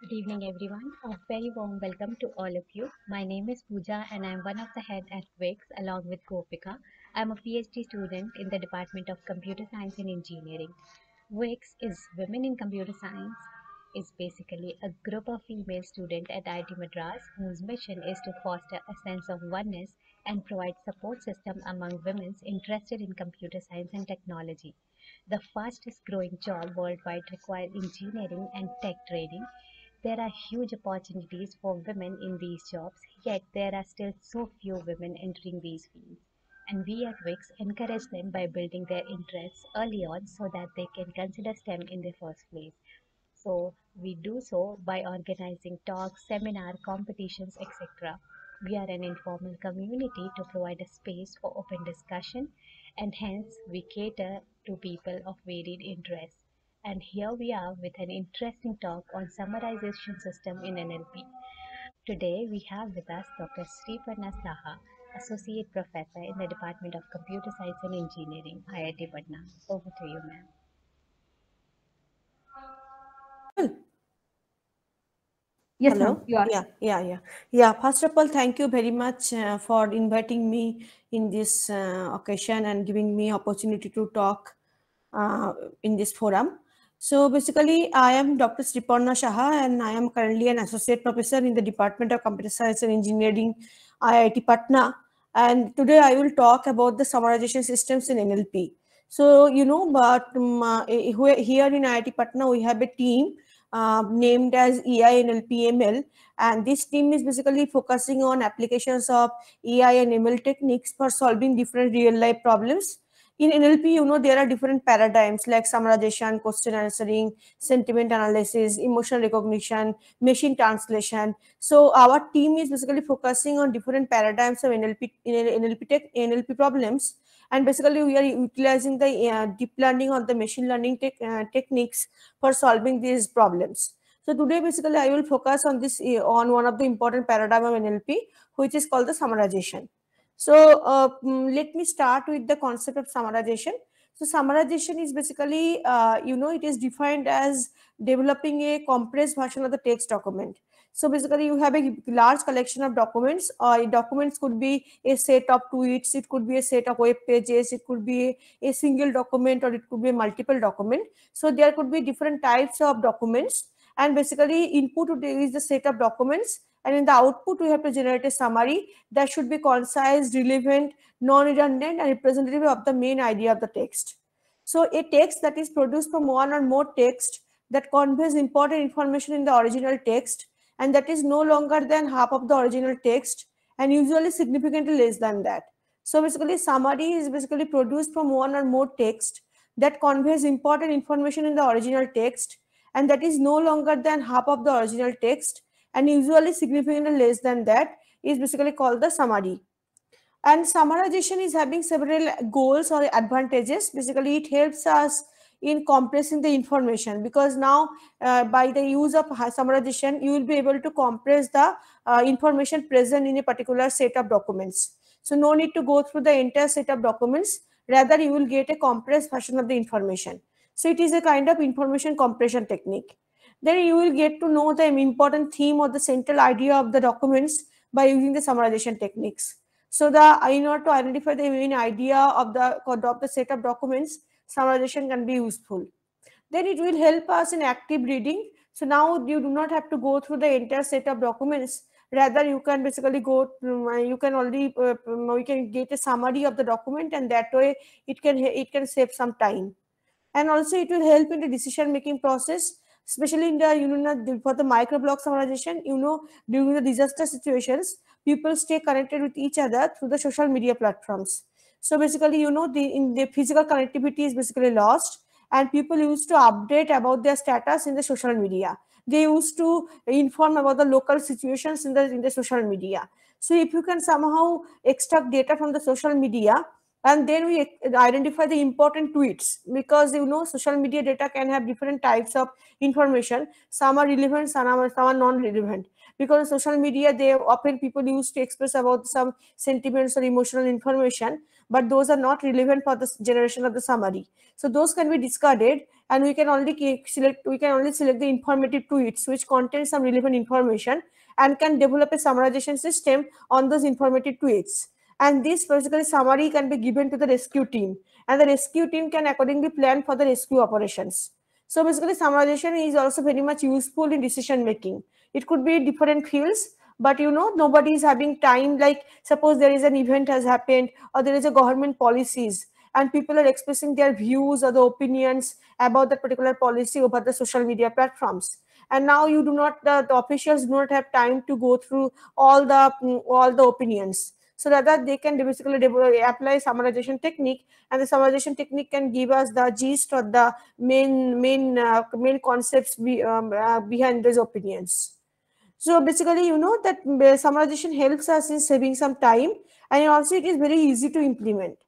Good evening, everyone. A very warm welcome to all of you. My name is Pooja and I'm one of the head at WICS along with Gopika. I'm a PhD student in the Department of Computer Science and Engineering. WICS is Women in Computer Science is basically a group of female students at IIT Madras whose mission is to foster a sense of oneness and provide support system among women interested in computer science and technology. The fastest growing job worldwide requires engineering and tech training there are huge opportunities for women in these jobs, yet there are still so few women entering these fields. And we at Wix encourage them by building their interests early on so that they can consider STEM in the first place. So we do so by organizing talks, seminars, competitions, etc. We are an informal community to provide a space for open discussion and hence we cater to people of varied interests and here we are with an interesting talk on summarization system in NLP. Today we have with us Dr. Sriparna Saha, Associate Professor in the Department of Computer Science and Engineering, IIT Patna. Over to you, ma'am. Yes, Hello. You are. Yeah, yeah, yeah. Yeah. First of all, thank you very much uh, for inviting me in this uh, occasion and giving me opportunity to talk uh, in this forum. So basically, I am Dr. Sriparna Shaha, and I am currently an associate professor in the Department of Computer Science and Engineering, IIT Patna. And today I will talk about the summarization systems in NLP. So, you know, but um, uh, here in IIT Patna, we have a team uh, named as EI and ML, And this team is basically focusing on applications of AI and ML techniques for solving different real life problems in NLP, you know, there are different paradigms like summarization, question answering, sentiment analysis, emotional recognition, machine translation. So our team is basically focusing on different paradigms of NLP, NLP tech, NLP problems. And basically we are utilizing the uh, deep learning or the machine learning te uh, techniques for solving these problems. So today, basically, I will focus on this uh, on one of the important paradigm of NLP, which is called the summarization. So uh, mm, let me start with the concept of summarization. So summarization is basically, uh, you know, it is defined as developing a compressed version of the text document. So basically you have a large collection of documents. Uh, documents could be a set of tweets, it could be a set of web pages, it could be a single document or it could be multiple document. So there could be different types of documents and basically input is the set of documents and in the output, we have to generate a summary that should be concise, relevant, non-redundant, and representative of the main idea of the text. So a text that is produced from one or more text that conveys important information in the original text and that is no longer than half of the original text and usually significantly less than that. So basically summary is basically produced from one or more text that conveys important information in the original text and that is no longer than half of the original text and usually significantly less than that is basically called the summary. And summarization is having several goals or advantages. Basically, it helps us in compressing the information because now uh, by the use of summarization, you will be able to compress the uh, information present in a particular set of documents. So no need to go through the entire set of documents. Rather, you will get a compressed version of the information. So it is a kind of information compression technique then you will get to know the important theme or the central idea of the documents by using the summarization techniques. So the in order to identify the main idea of the of the set of documents, summarization can be useful. Then it will help us in active reading. So now you do not have to go through the entire set of documents. Rather, you can basically go. Mm, you can already uh, you can get a summary of the document, and that way it can it can save some time. And also, it will help in the decision making process especially in the you know for the block summarization you know during the disaster situations people stay connected with each other through the social media platforms so basically you know the in the physical connectivity is basically lost and people used to update about their status in the social media they used to inform about the local situations in the in the social media so if you can somehow extract data from the social media and then we identify the important tweets because you know social media data can have different types of information some are relevant some are, some are non-relevant because social media they often people use to express about some sentiments or emotional information but those are not relevant for the generation of the summary so those can be discarded and we can only select we can only select the informative tweets which contain some relevant information and can develop a summarization system on those informative tweets and this basically summary can be given to the rescue team and the rescue team can accordingly plan for the rescue operations. So basically summarization is also very much useful in decision making. It could be different fields, but you know, nobody is having time. Like suppose there is an event has happened or there is a government policies and people are expressing their views or the opinions about that particular policy over the social media platforms and now you do not the, the, officials do not have time to go through all the mm, all the opinions so that, that they can basically apply summarization technique and the summarization technique can give us the gist or the main main uh, main concepts be, um, uh, behind those opinions so basically you know that uh, summarization helps us in saving some time and also it is very easy to implement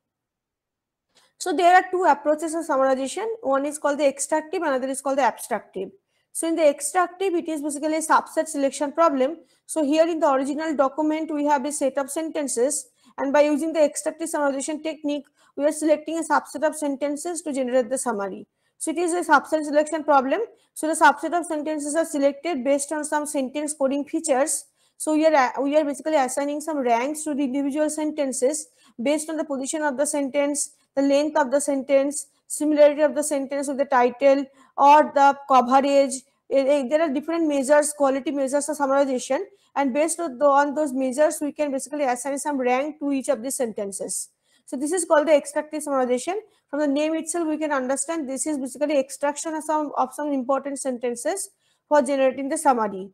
so there are two approaches of summarization one is called the extractive another is called the abstractive so in the extractive, it is basically a subset selection problem. So here in the original document, we have a set of sentences. And by using the extractive summarization technique, we are selecting a subset of sentences to generate the summary. So it is a subset selection problem. So the subset of sentences are selected based on some sentence coding features. So we are, uh, we are basically assigning some ranks to the individual sentences based on the position of the sentence, the length of the sentence, similarity of the sentence with the title, or the coverage. There are different measures, quality measures of summarization. And based on those measures, we can basically assign some rank to each of these sentences. So this is called the extractive summarization. From the name itself, we can understand this is basically extraction of some, of some important sentences for generating the summary.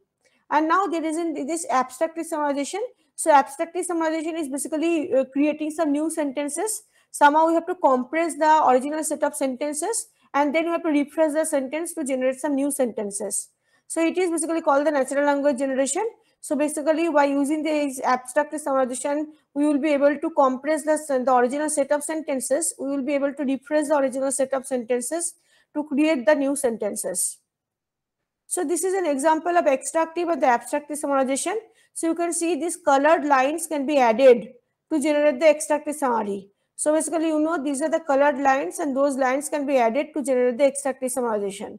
And now there is in this abstractive summarization. So abstractive summarization is basically uh, creating some new sentences. Somehow we have to compress the original set of sentences and then you have to rephrase the sentence to generate some new sentences. So it is basically called the natural language generation. So basically by using the abstract summarization, we will be able to compress the, the original set of sentences. We will be able to rephrase the original set of sentences to create the new sentences. So this is an example of extractive or the abstractive summarization. So you can see these colored lines can be added to generate the extractive summary. So basically, you know, these are the colored lines and those lines can be added to generate the extractive summarization.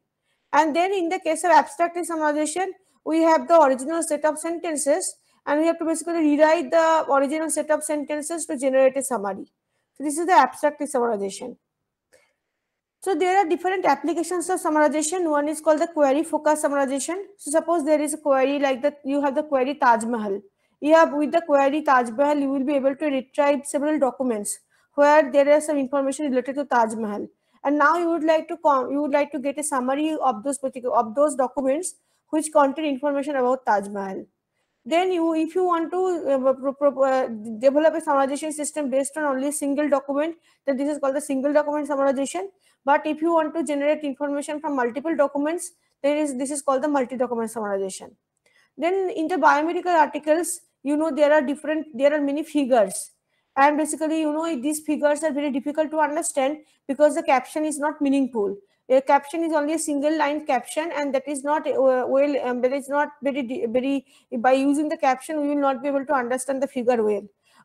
And then in the case of abstractive summarization, we have the original set of sentences and we have to basically rewrite the original set of sentences to generate a summary. So this is the abstractive summarization. So there are different applications of summarization. One is called the query focus summarization. So suppose there is a query like that you have the query Taj Mahal. have with the query Taj Mahal, you will be able to retrieve several documents where there is some information related to Taj Mahal. And now you would like to you would like to get a summary of those particular of those documents which contain information about Taj Mahal. Then you, if you want to uh, uh develop a summarization system based on only single document, then this is called the single document summarization. But if you want to generate information from multiple documents, then this is called the multi-document summarization. Then in the biomedical articles, you know there are different, there are many figures and basically you know these figures are very difficult to understand because the caption is not meaningful a caption is only a single line caption and that is not uh, well um, that is not very very by using the caption we will not be able to understand the figure well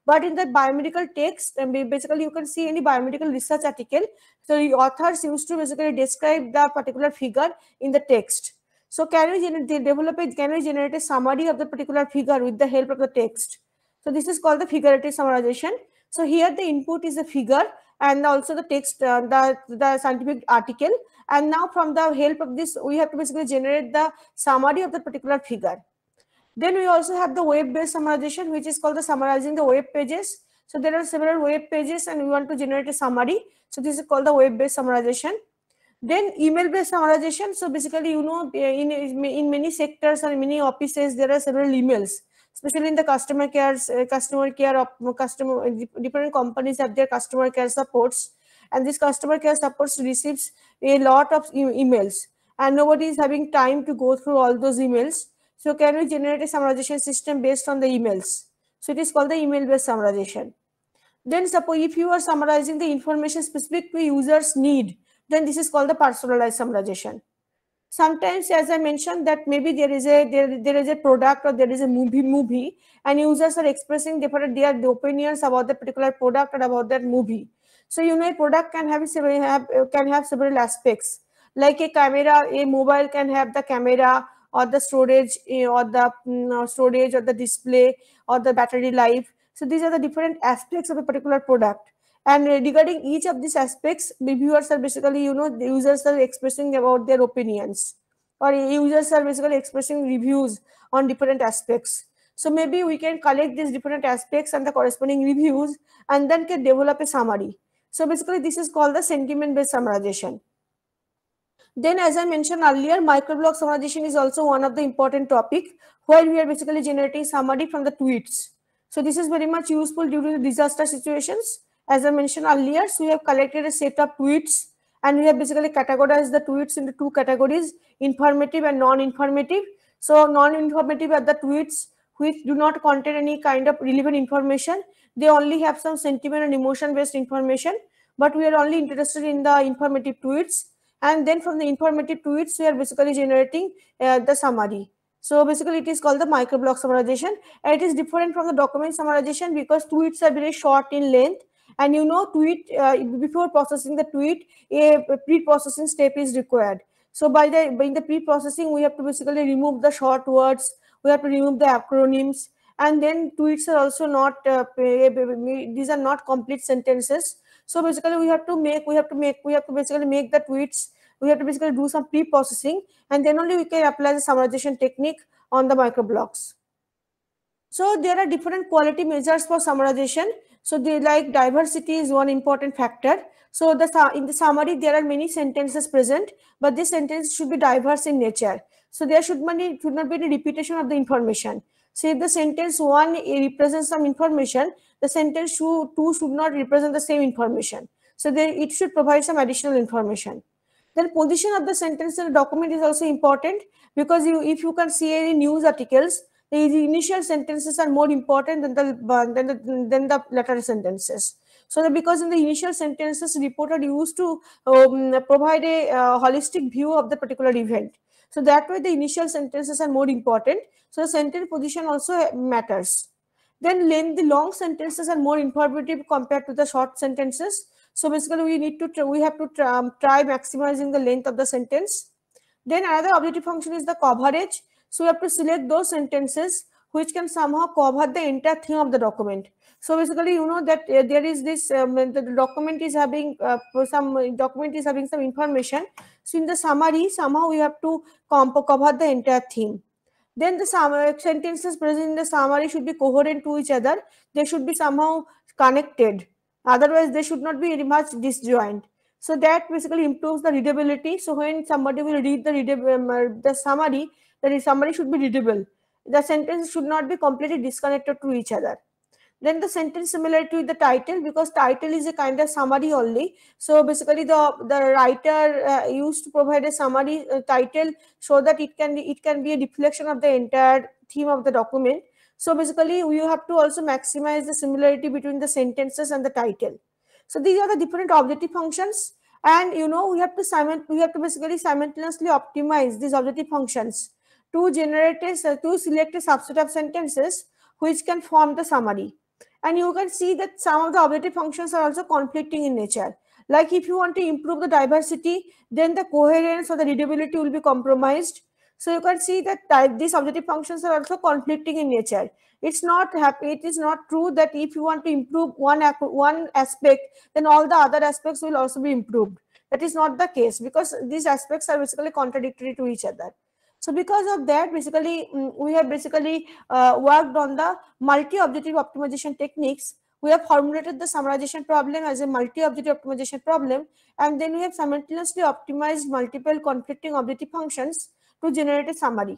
but in the biomedical text um, basically you can see any biomedical research article so the author seems to basically describe the particular figure in the text so can we generate develop a can we generate a summary of the particular figure with the help of the text so this is called the figurative summarization so here the input is a figure and also the text, uh, the, the scientific article. And now from the help of this, we have to basically generate the summary of the particular figure. Then we also have the web-based summarization, which is called the summarizing the web pages. So there are several web pages and we want to generate a summary. So this is called the web-based summarization. Then email-based summarization. So basically, you know, in, in many sectors and many offices, there are several emails especially in the customer care, uh, customer care of customer, uh, different companies have their customer care supports. And this customer care supports receives a lot of e emails and nobody is having time to go through all those emails. So can we generate a summarization system based on the emails? So it is called the email based summarization. Then suppose if you are summarizing the information specific to users need, then this is called the personalized summarization sometimes as i mentioned that maybe there is a there, there is a product or there is a movie movie and users are expressing different their opinions about the particular product and about that movie so you know a product can have several have can have several aspects like a camera a mobile can have the camera or the storage eh, or the um, storage or the display or the battery life so these are the different aspects of a particular product and regarding each of these aspects reviewers are basically you know the users are expressing about their opinions or users are basically expressing reviews on different aspects so maybe we can collect these different aspects and the corresponding reviews and then can develop a summary so basically this is called the sentiment based summarization then as i mentioned earlier microblog summarization is also one of the important topic where we are basically generating summary from the tweets so this is very much useful during disaster situations as I mentioned earlier, so we have collected a set of tweets and we have basically categorized the tweets into two categories, informative and non-informative. So non-informative are the tweets which do not contain any kind of relevant information. They only have some sentiment and emotion-based information, but we are only interested in the informative tweets. And then from the informative tweets, we are basically generating uh, the summary. So basically it is called the microblog summarization. It is different from the document summarization because tweets are very short in length and you know tweet uh, before processing the tweet a pre-processing step is required so by the by in the pre-processing we have to basically remove the short words we have to remove the acronyms and then tweets are also not uh, these are not complete sentences so basically we have to make we have to make we have to basically make the tweets we have to basically do some pre-processing and then only we can apply the summarization technique on the microblocks. So there are different quality measures for summarization. So they like diversity is one important factor. So the in the summary, there are many sentences present, but this sentence should be diverse in nature. So there should, be, should not be any repetition of the information. So if the sentence one represents some information, the sentence two, two should not represent the same information. So there it should provide some additional information. Then position of the sentence in the document is also important because you, if you can see any news articles, the initial sentences are more important than the, uh, than the, than the latter sentences. So that because in the initial sentences, reporter used to um, provide a uh, holistic view of the particular event. So that way the initial sentences are more important. So the sentence position also matters. Then length, the long sentences are more informative compared to the short sentences. So basically we need to, we have to try, um, try maximizing the length of the sentence. Then another objective function is the coverage. So we have to select those sentences which can somehow cover the entire theme of the document. So basically, you know that uh, there is this um, the document is having uh, some uh, document is having some information. So in the summary, somehow we have to cover the entire theme. Then the summary uh, sentences present in the summary should be coherent to each other. They should be somehow connected. Otherwise, they should not be very much disjoint. So that basically improves the readability. So when somebody will read the read, um, uh, the summary, that is summary should be readable. The sentence should not be completely disconnected to each other. Then the sentence similarity with the title because title is a kind of summary only. So basically the, the writer uh, used to provide a summary uh, title so that it can, be, it can be a reflection of the entire theme of the document. So basically you have to also maximize the similarity between the sentences and the title. So these are the different objective functions and you know we have to simon we have to basically simultaneously optimize these objective functions two generated, uh, two selected subset of sentences which can form the summary. And you can see that some of the objective functions are also conflicting in nature. Like if you want to improve the diversity, then the coherence or the readability will be compromised. So you can see that type, these objective functions are also conflicting in nature. It's not happy. It is not true that if you want to improve one, one aspect, then all the other aspects will also be improved. That is not the case because these aspects are basically contradictory to each other. So because of that, basically, mm, we have basically uh, worked on the multi-objective optimization techniques. We have formulated the summarization problem as a multi-objective optimization problem. And then we have simultaneously optimized multiple conflicting objective functions to generate a summary.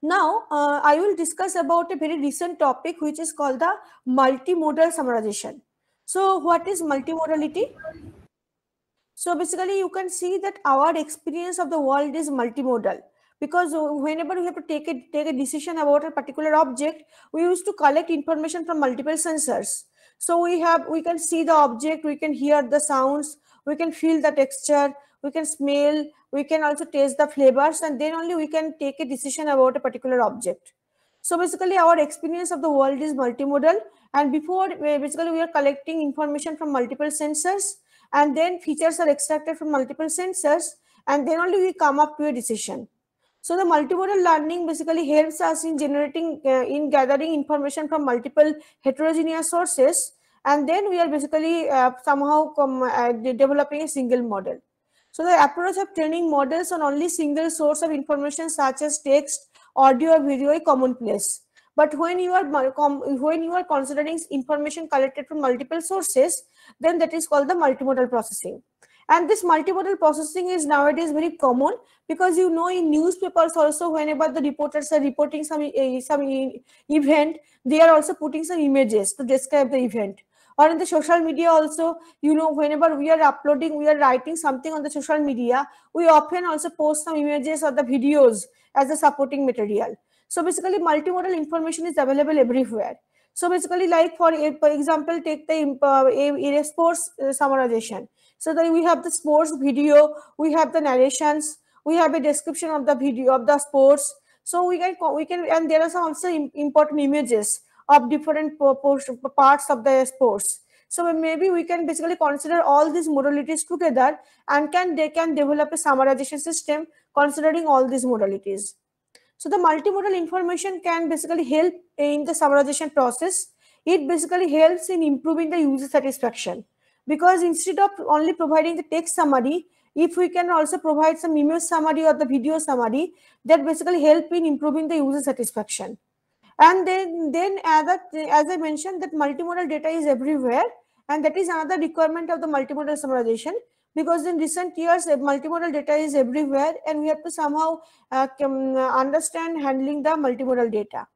Now, uh, I will discuss about a very recent topic, which is called the multimodal summarization. So what is multimodality? So basically, you can see that our experience of the world is multimodal because whenever we have to take a, take a decision about a particular object, we used to collect information from multiple sensors. So we have we can see the object, we can hear the sounds, we can feel the texture, we can smell, we can also taste the flavors, and then only we can take a decision about a particular object. So basically, our experience of the world is multimodal, and before basically we are collecting information from multiple sensors and then features are extracted from multiple sensors and then only we come up to a decision. So the multimodal learning basically helps us in generating, uh, in gathering information from multiple heterogeneous sources. And then we are basically uh, somehow uh, developing a single model. So the approach of training models on only single source of information such as text, audio, or video is commonplace. But when you are when you are considering information collected from multiple sources, then that is called the multimodal processing. And this multimodal processing is nowadays very common because you know in newspapers also whenever the reporters are reporting some uh, some event, they are also putting some images to describe the event. Or in the social media also, you know, whenever we are uploading, we are writing something on the social media, we often also post some images or the videos as a supporting material. So basically multimodal information is available everywhere. So basically like for, for example, take the uh, sports uh, summarization. So then we have the sports video, we have the narrations, we have a description of the video of the sports. So we can, we can and there are some also important images of different parts of the sports. So maybe we can basically consider all these modalities together and can they can develop a summarization system considering all these modalities. So the multimodal information can basically help in the summarization process. It basically helps in improving the user satisfaction because instead of only providing the text summary, if we can also provide some image summary or the video summary, that basically help in improving the user satisfaction. And then, then as I mentioned, that multimodal data is everywhere and that is another requirement of the multimodal summarization because in recent years multimodal data is everywhere and we have to somehow uh, uh, understand handling the multimodal data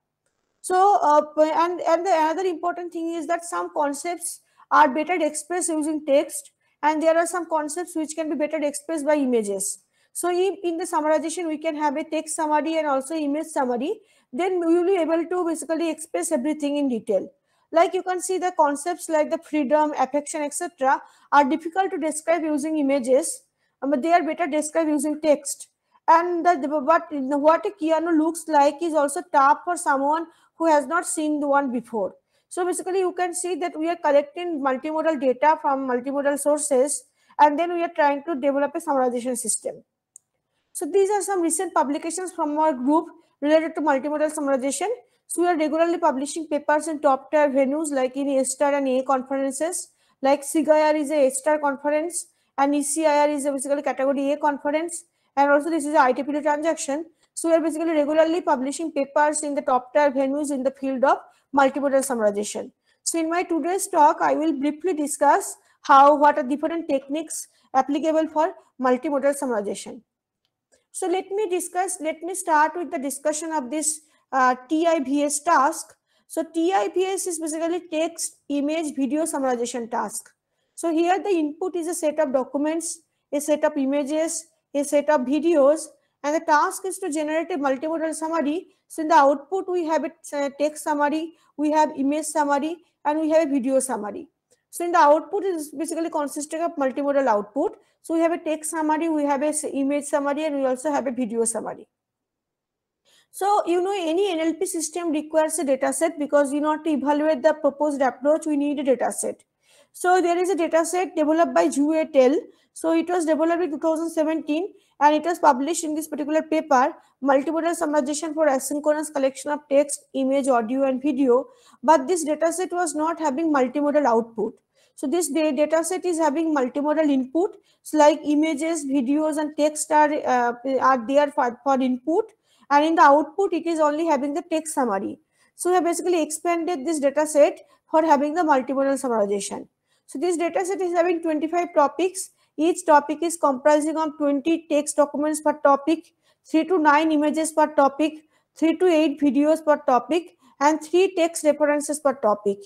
so uh, and and the another important thing is that some concepts are better expressed using text and there are some concepts which can be better expressed by images so in the summarization we can have a text summary and also image summary then we will be able to basically express everything in detail like you can see the concepts like the freedom affection etc are difficult to describe using images uh, but they are better described using text and the, but what a Keanu looks like is also tough for someone who has not seen the one before. So basically you can see that we are collecting multimodal data from multimodal sources and then we are trying to develop a summarization system. So these are some recent publications from our group related to multimodal summarization. So we are regularly publishing papers in top tier venues like in ESTAR and A conferences, like SIGIR is a ESTAR conference and ECIR is a basically category A conference. And also this is a ITPD transaction. So we are basically regularly publishing papers in the top tier venues in the field of multimodal summarization. So in my today's talk, I will briefly discuss how, what are different techniques applicable for multimodal summarization. So let me discuss, let me start with the discussion of this uh, task. So TIVS is basically text, image, video summarization task. So here the input is a set of documents, a set of images, a set of videos, and the task is to generate a multimodal summary. So in the output, we have a uh, text summary, we have image summary, and we have a video summary. So in the output is basically consisting of multimodal output. So we have a text summary, we have a image summary, and we also have a video summary. So, you know, any NLP system requires a data set because you know to evaluate the proposed approach, we need a data set. So there is a data set developed by Zhu et al. So it was developed in 2017 and it was published in this particular paper, Multimodal Summarization for Asynchronous Collection of Text, Image, Audio and Video. But this data set was not having multimodal output. So this data set is having multimodal input. So like images, videos and text are, uh, are there for, for input and in the output it is only having the text summary. So we have basically expanded this data set for having the multimodal summarization. So this data set is having 25 topics. Each topic is comprising of 20 text documents per topic, 3 to 9 images per topic, 3 to 8 videos per topic, and 3 text references per topic.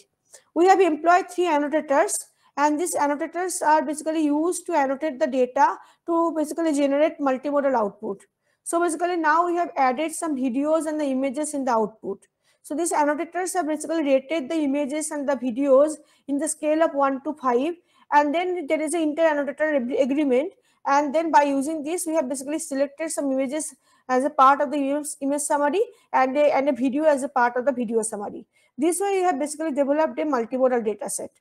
We have employed 3 annotators and these annotators are basically used to annotate the data to basically generate multimodal output. So basically now we have added some videos and the images in the output. So these annotators have basically rated the images and the videos in the scale of 1 to 5 and then there is an inter-annotator agreement and then by using this we have basically selected some images as a part of the image summary and a, and a video as a part of the video summary. This way you have basically developed a multimodal data set.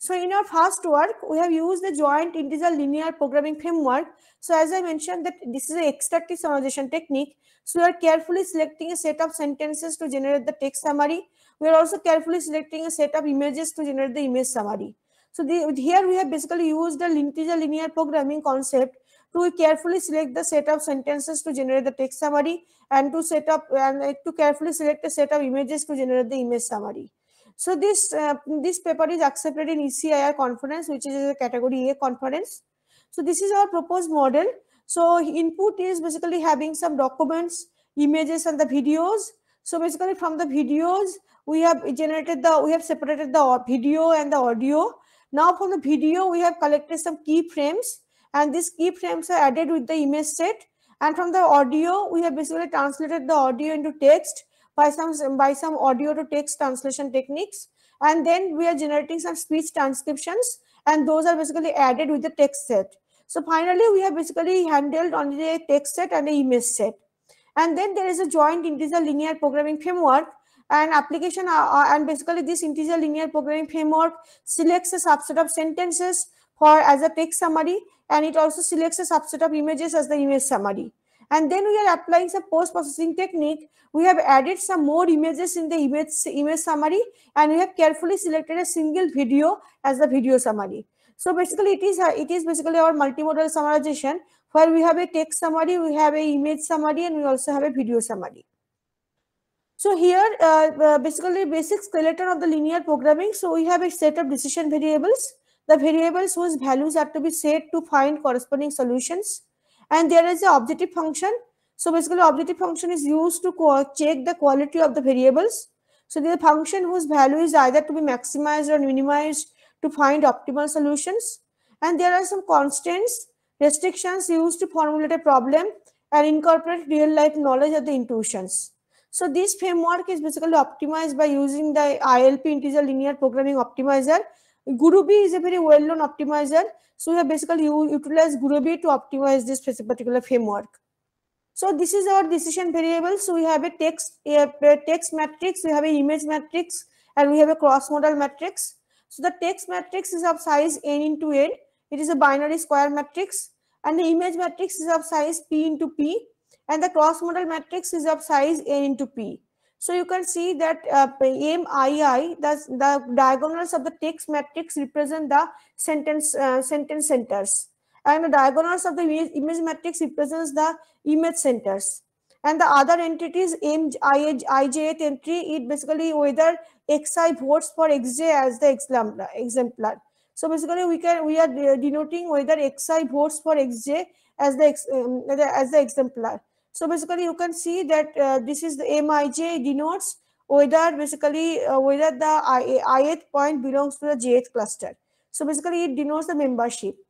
So in our first work, we have used the joint integer linear programming framework. So as I mentioned that this is an extractive summarization technique. So we are carefully selecting a set of sentences to generate the text summary. We are also carefully selecting a set of images to generate the image summary. So the, here we have basically used the integer linear programming concept to carefully select the set of sentences to generate the text summary and to set up and to carefully select a set of images to generate the image summary. So this uh, this paper is accepted in ECIR conference, which is a category A conference. So this is our proposed model. So input is basically having some documents, images and the videos. So basically from the videos, we have generated the, we have separated the video and the audio. Now from the video, we have collected some key frames and these key frames are added with the image set. And from the audio, we have basically translated the audio into text by some by some audio to text translation techniques and then we are generating some speech transcriptions and those are basically added with the text set so finally we have basically handled only a text set and a image set and then there is a joint integer linear programming framework and application uh, uh and basically this integer linear programming framework selects a subset of sentences for as a text summary and it also selects a subset of images as the image summary and then we are applying some post processing technique we have added some more images in the image, image summary and we have carefully selected a single video as the video summary. So basically it is, it is basically our multimodal summarization where we have a text summary, we have a image summary and we also have a video summary. So here uh, uh basically basic skeleton of the linear programming. So we have a set of decision variables, the variables whose values are to be set to find corresponding solutions. And there is an objective function so basically objective function is used to check the quality of the variables. So the function whose value is either to be maximized or minimized to find optimal solutions. And there are some constraints, restrictions used to formulate a problem and incorporate real life knowledge of the intuitions. So this framework is basically optimized by using the ILP integer linear programming optimizer. Gurubi is a very well-known optimizer. So we have basically utilized Gurubi to optimize this particular framework. So this is our decision variables. We have a text, a text matrix, we have an image matrix, and we have a cross-modal matrix. So the text matrix is of size n into n. It is a binary square matrix. And the image matrix is of size p into p. And the cross-modal matrix is of size n into p. So you can see that uh, MII, the, the diagonals of the text matrix represent the sentence uh, sentence centers and the diagonals of the image matrix represents the image centers and the other entities in ijth entry it basically whether xi votes for xj as the exemplar so basically we can we are denoting whether xi votes for xj as um, the as the exemplar so basically you can see that uh, this is the mij denotes whether basically uh, whether the I, ith point belongs to the jth cluster so basically it denotes the membership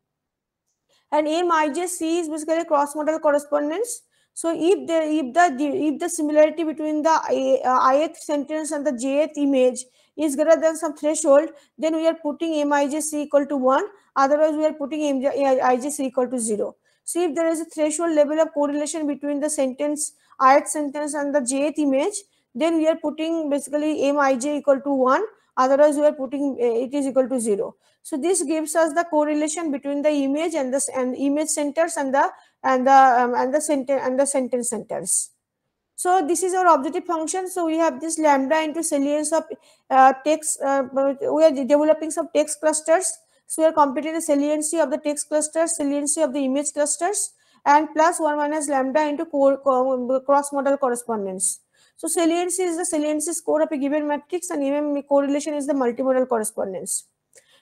and MIJC is basically cross-modal correspondence. So if the if the if the similarity between the I, uh, ith sentence and the jth image is greater than some threshold, then we are putting MIJC equal to one. Otherwise, we are putting MIJC equal to zero. So if there is a threshold level of correlation between the sentence ith sentence and the jth image, then we are putting basically MIJ equal to one otherwise we are putting eh, it is equal to 0 so this gives us the correlation between the image and the and image centers and the and the um, and the center and the sentence centers so this is our objective function so we have this lambda into salience of uh, text uh, we are developing some text clusters so we are computing the saliency of the text clusters saliency of the image clusters and plus 1 minus lambda into cross model correspondence so saliency is the saliency score of a given matrix and even correlation is the multimodal correspondence.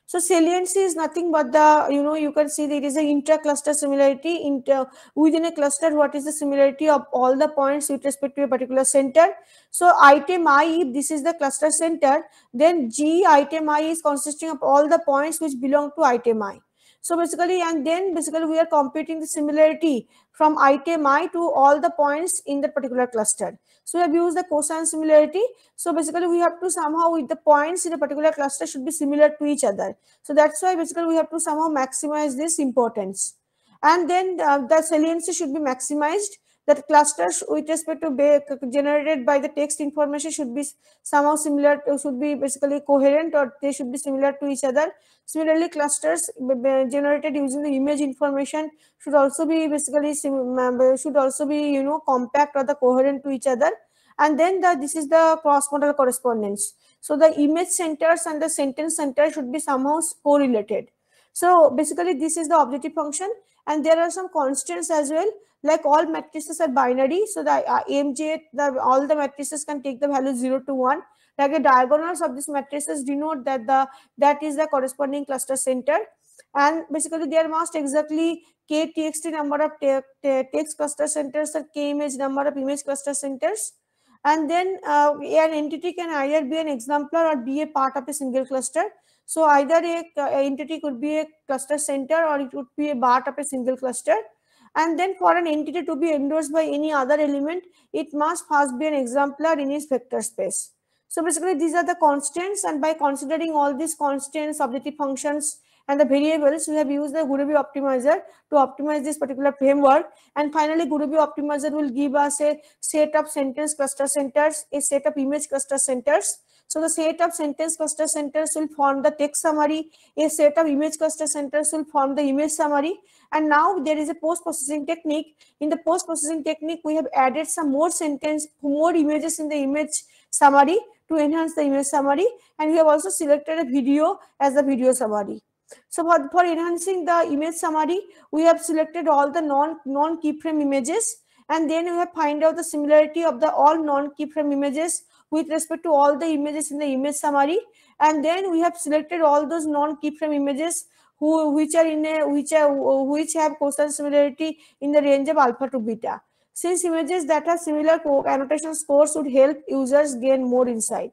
So saliency is nothing but the, you know, you can see there is an intra-cluster similarity. Inter, within a cluster, what is the similarity of all the points with respect to a particular center? So item i, if this is the cluster center, then g item i is consisting of all the points which belong to item i. So basically, and then basically we are computing the similarity from i to all the points in the particular cluster. So we have used the cosine similarity. So basically we have to somehow with the points in a particular cluster should be similar to each other. So that's why basically we have to somehow maximize this importance. And then uh, the saliency should be maximized that clusters with respect to generated by the text information should be somehow similar, should be basically coherent or they should be similar to each other. Similarly, clusters generated using the image information should also be basically, should also be, you know, compact or the coherent to each other. And then the, this is the cross-modal correspondence. So the image centers and the sentence center should be somehow correlated. So basically, this is the objective function and there are some constants as well like all matrices are binary. So the uh, AMJ, the, all the matrices can take the value 0 to 1. Like the diagonals of these matrices denote that the that is the corresponding cluster center. And basically there must exactly k txt number of text cluster centers or k image number of image cluster centers. And then uh, an entity can either be an exemplar or be a part of a single cluster. So either a, a entity could be a cluster center or it could be a part of a single cluster and then for an entity to be endorsed by any other element, it must first be an exemplar in its vector space. So basically these are the constants and by considering all these constants, objective functions and the variables, we have used the Gurubi optimizer to optimize this particular framework. And finally, Gurubi optimizer will give us a set of sentence cluster centers, a set of image cluster centers. So the set of sentence cluster centers will form the text summary, a set of image cluster centers will form the image summary and now there is a post-processing technique. In the post-processing technique, we have added some more sentence, more images in the image summary to enhance the image summary. And we have also selected a video as the video summary. So for, for enhancing the image summary, we have selected all the non non keyframe images and then we have find out the similarity of the all non keyframe images with respect to all the images in the image summary and then we have selected all those non keyframe images who which are in a which are which have coastal similarity in the range of alpha to beta. Since images that have similar annotation scores would help users gain more insight.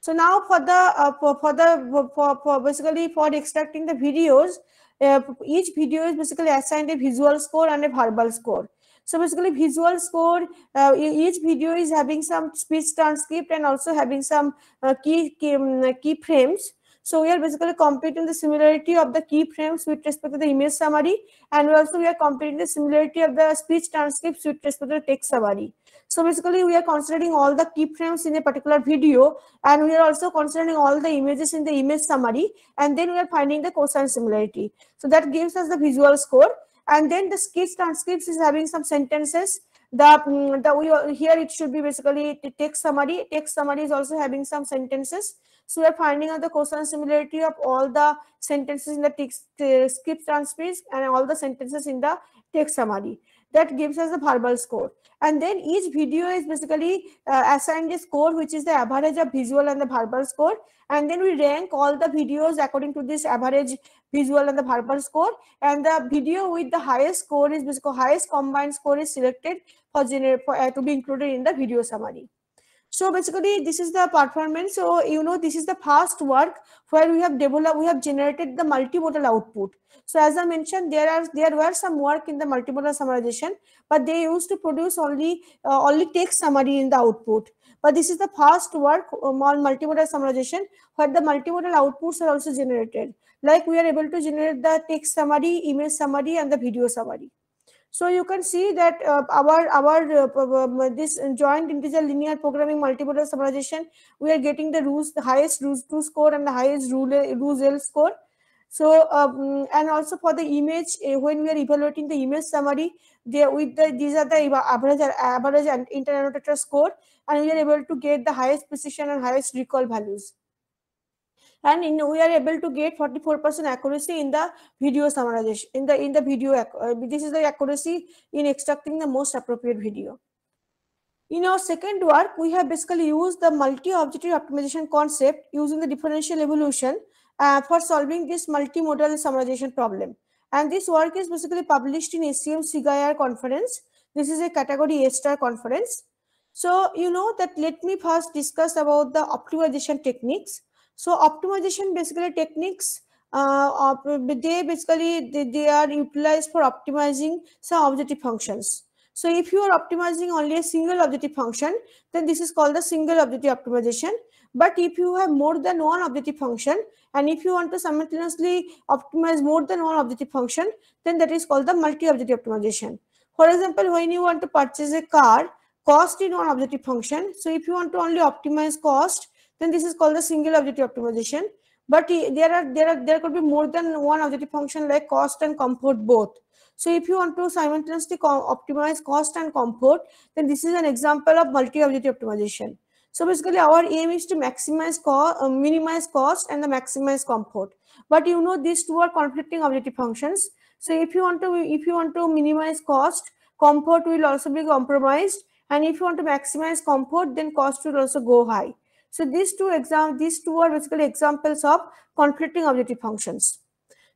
So now for the uh, for, for, the for, for basically for extracting the videos, uh, each video is basically assigned a visual score and a verbal score. So basically visual score, uh, each video is having some speech transcript and also having some uh, key, key, key frames. So we are basically computing the similarity of the keyframes with respect to the image summary, and also we are computing the similarity of the speech transcripts with respect to the text summary. So basically we are considering all the keyframes in a particular video, and we are also considering all the images in the image summary, and then we are finding the cosine similarity. So that gives us the visual score. And then the speech transcripts is having some sentences the mm, the we here it should be basically text summary text summary is also having some sentences so we're finding out the cosine similarity of all the sentences in the text, uh, script transcripts and all the sentences in the text summary. That gives us the verbal score. And then each video is basically uh, assigned a score, which is the average of visual and the verbal score. And then we rank all the videos according to this average visual and the verbal score. And the video with the highest score is basically highest combined score is selected for, for uh, to be included in the video summary so basically this is the performance so you know this is the first work where we have developed we have generated the multimodal output so as i mentioned there are there were some work in the multimodal summarization but they used to produce only uh, only text summary in the output but this is the first work um, on multimodal summarization where the multimodal outputs are also generated like we are able to generate the text summary image summary and the video summary so you can see that uh, our, our uh, um, this joint integer linear programming multimodal summarization, we are getting the rules, the highest rules 2 score and the highest rule, uh, rule L score. So um, and also for the image, uh, when we are evaluating the image summary, there with the these are the average average and interanotator score, and we are able to get the highest precision and highest recall values and in, we are able to get 44% accuracy in the video summarization in the in the video uh, this is the accuracy in extracting the most appropriate video in our second work we have basically used the multi-objective optimization concept using the differential evolution uh, for solving this multimodal summarization problem and this work is basically published in ACM SIGIR conference this is a category A star conference so you know that let me first discuss about the optimization techniques so optimization basically techniques, uh, they basically, they, they are utilized for optimizing some objective functions. So if you are optimizing only a single objective function, then this is called the single objective optimization. But if you have more than one objective function, and if you want to simultaneously optimize more than one objective function, then that is called the multi-objective optimization. For example, when you want to purchase a car, cost in one objective function. So if you want to only optimize cost, then this is called the single objective optimization. But there are there are there could be more than one objective function like cost and comfort both. So if you want to simultaneously optimize cost and comfort, then this is an example of multi-objective optimization. So basically our aim is to maximize cost, uh, minimize cost and the maximize comfort. But you know these two are conflicting objective functions. So if you want to if you want to minimize cost, comfort will also be compromised. And if you want to maximize comfort, then cost will also go high. So these two exam, these two are basically examples of conflicting objective functions.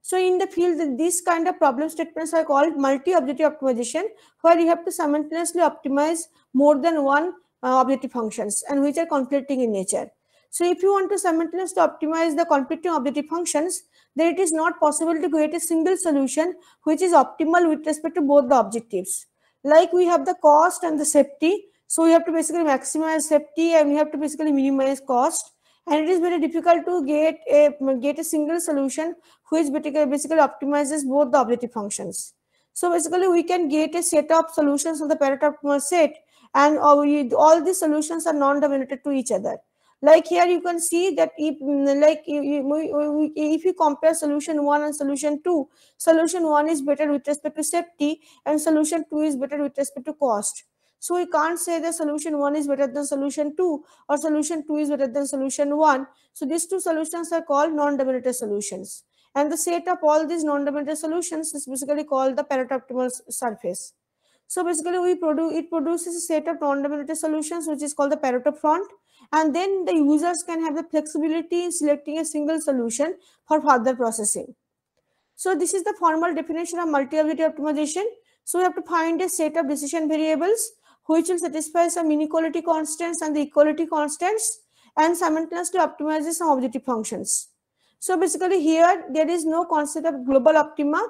So in the field, these kind of problem statements are called multi-objective optimization, where you have to simultaneously optimize more than one uh, objective functions and which are conflicting in nature. So if you want to simultaneously optimize the conflicting objective functions, then it is not possible to create a single solution which is optimal with respect to both the objectives. Like we have the cost and the safety, so you have to basically maximize safety and you have to basically minimize cost. And it is very difficult to get a get a single solution which basically basically optimizes both the objective functions. So basically we can get a set of solutions on the Pareto optimal set and all these solutions are non-dominated to each other. Like here you can see that if like if you compare solution 1 and solution 2, solution 1 is better with respect to safety and solution 2 is better with respect to cost. So we can't say the solution 1 is better than solution 2 or solution 2 is better than solution 1. So these two solutions are called non-determinative solutions. And the set of all these non-determinative solutions is basically called the Pareto optimal surface. So basically we produce it produces a set of non-determinative solutions which is called the Pareto front. And then the users can have the flexibility in selecting a single solution for further processing. So this is the formal definition of multi-objective optimization. So we have to find a set of decision variables which will satisfy some inequality constants and the equality constants and simultaneously optimizes some objective functions. So basically here there is no concept of global optima.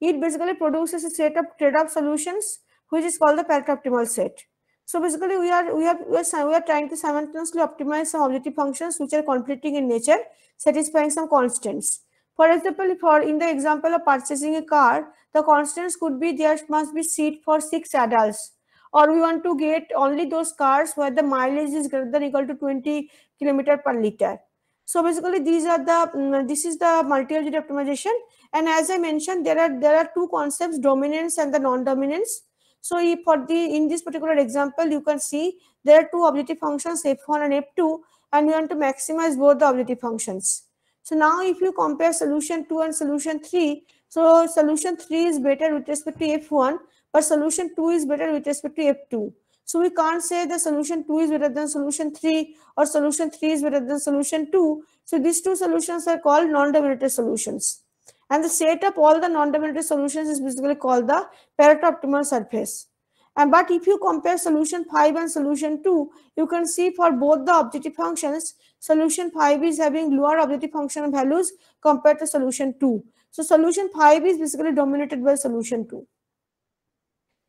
It basically produces a set of trade-off solutions which is called the Pareto optimal set. So basically we are, we, are, we, are, we are trying to simultaneously optimize some objective functions which are conflicting in nature, satisfying some constants. For example, for in the example of purchasing a car, the constants could be there must be seat for six adults or we want to get only those cars where the mileage is greater than equal to 20 kilometer per liter. So basically these are the, mm, this is the multi-object optimization. And as I mentioned, there are, there are two concepts, dominance and the non-dominance. So for the, in this particular example, you can see there are two objective functions, F1 and F2, and we want to maximize both the objective functions. So now if you compare solution 2 and solution 3, so solution 3 is better with respect to F1 but solution 2 is better with respect to F2. So we can't say the solution 2 is better than solution 3 or solution 3 is better than solution 2. So these two solutions are called non-dominated solutions. And the set of all the non-dominated solutions is basically called the Pareto optimal surface. And but if you compare solution 5 and solution 2, you can see for both the objective functions, solution 5 is having lower objective function values compared to solution 2. So solution 5 is basically dominated by solution 2.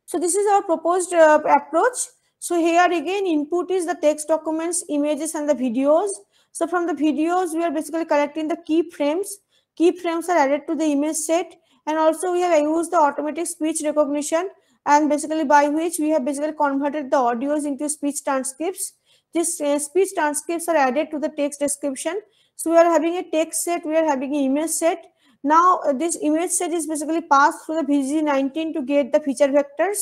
So this is our proposed uh, approach. So here again, input is the text documents, images, and the videos. So from the videos, we are basically collecting the key frames. Key frames are added to the image set. And also we have used the automatic speech recognition and basically by which we have basically converted the audios into speech transcripts. These uh, speech transcripts are added to the text description. So we are having a text set, we are having an image set, now uh, this image set is basically passed through the VG19 to get the feature vectors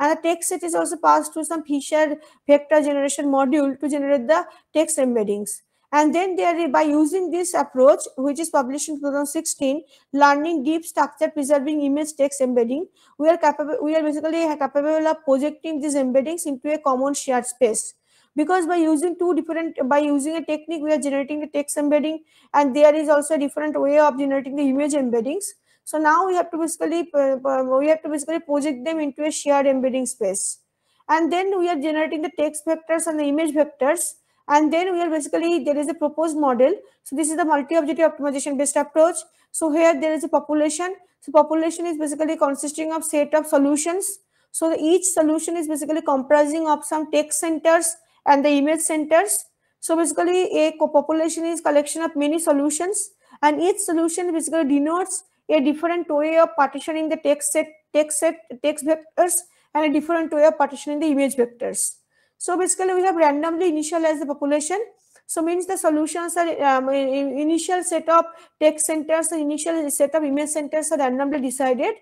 and the text set is also passed through some feature vector generation module to generate the text embeddings. And then there, by using this approach, which is published in 2016, learning deep structure preserving image text embedding, we are capable, we are basically capable of projecting these embeddings into a common shared space because by using two different by using a technique we are generating the text embedding and there is also a different way of generating the image embeddings so now we have to basically uh, uh, we have to basically project them into a shared embedding space and then we are generating the text vectors and the image vectors and then we are basically there is a proposed model so this is the multi-objective optimization based approach so here there is a population so population is basically consisting of set of solutions so each solution is basically comprising of some text centers and the image centers. So basically a population is collection of many solutions and each solution basically denotes a different way of partitioning the text set, text set, text vectors and a different way of partitioning the image vectors. So basically we have randomly initialized the population. So means the solutions are um, initial set of text centers, initial set of image centers are randomly decided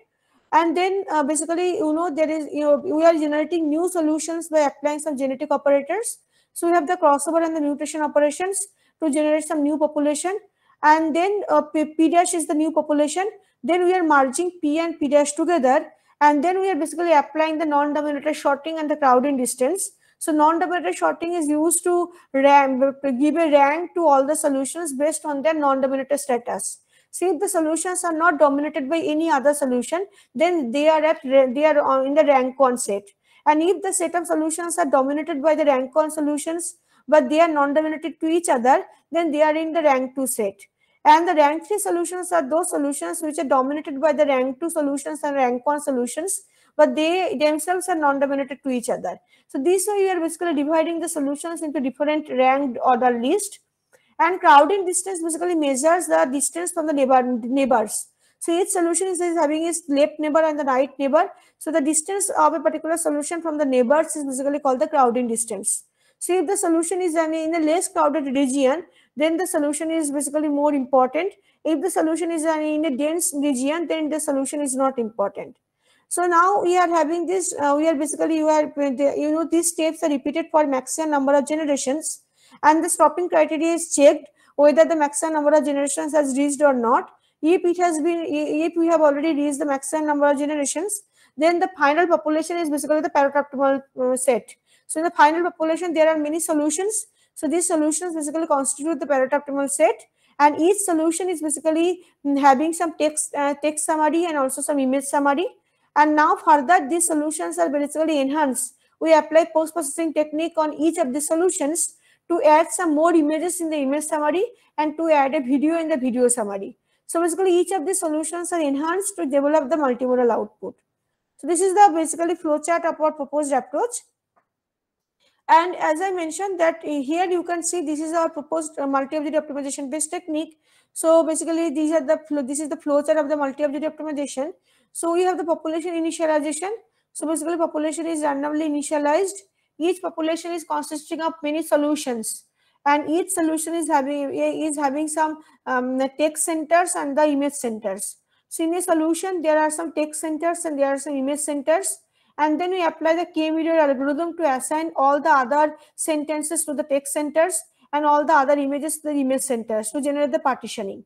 and then uh, basically you know there is you know, we are generating new solutions by applying some genetic operators so we have the crossover and the mutation operations to generate some new population and then uh, p, p dash is the new population then we are merging p and p dash together and then we are basically applying the non dominator shorting and the crowding distance so non dominator shorting is used to rank, give a rank to all the solutions based on their non dominator status See, if the solutions are not dominated by any other solution, then they are at they are in the rank one set. And if the set of solutions are dominated by the rank one solutions, but they are non-dominated to each other, then they are in the rank two set. And the rank three solutions are those solutions which are dominated by the rank two solutions and rank one solutions, but they themselves are non-dominated to each other. So this way you are basically dividing the solutions into different ranked order list and crowding distance basically measures the distance from the neighbor neighbors. So each solution is, is having its left neighbor and the right neighbor. So the distance of a particular solution from the neighbors is basically called the crowding distance. So if the solution is in a less crowded region, then the solution is basically more important. If the solution is in a dense region, then the solution is not important. So now we are having this, uh, we are basically, you, are, you know, these steps are repeated for maximum number of generations and the stopping criteria is checked whether the maximum number of generations has reached or not. If it has been, if we have already reached the maximum number of generations, then the final population is basically the paratopimal uh, set. So in the final population, there are many solutions. So these solutions basically constitute the paratopimal set and each solution is basically mm, having some text, uh, text summary and also some image summary. And now further, these solutions are basically enhanced. We apply post-processing technique on each of the solutions to add some more images in the image summary and to add a video in the video summary. So basically each of these solutions are enhanced to develop the multimodal output. So this is the basically flowchart of our proposed approach. And as I mentioned that eh, here you can see this is our proposed uh, multi-object optimization based technique. So basically these are the this is the flowchart of the multi-object optimization. So we have the population initialization. So basically population is randomly initialized each population is consisting of many solutions and each solution is having is having some um, text centers and the image centers so in a solution there are some text centers and there are some image centers and then we apply the k-meter algorithm to assign all the other sentences to the text centers and all the other images to the image centers to generate the partitioning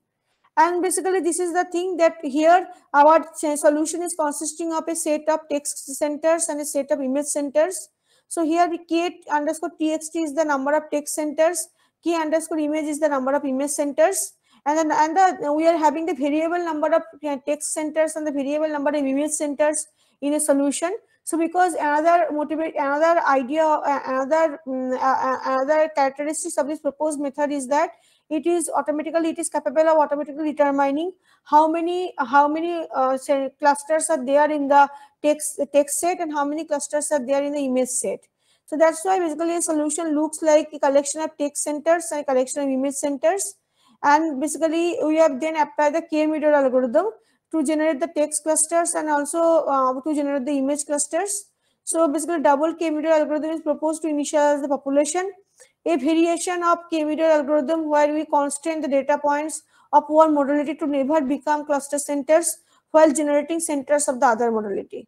and basically this is the thing that here our solution is consisting of a set of text centers and a set of image centers so here k underscore txt is the number of text centers, k underscore image is the number of image centers, and then and the, we are having the variable number of uh, text centers and the variable number of image centers in a solution. So because another motivate, another idea, uh, another um, uh, another characteristics of this proposed method is that it is automatically it is capable of automatically determining how many how many uh, clusters are there in the text text set and how many clusters are there in the image set so that's why basically a solution looks like a collection of text centers and a collection of image centers and basically we have then applied the k-meter algorithm to generate the text clusters and also uh, to generate the image clusters so basically double k-meter algorithm is proposed to initialize the population a variation of k-meter algorithm where we constrain the data points of one modality to never become cluster centers while generating centers of the other modality.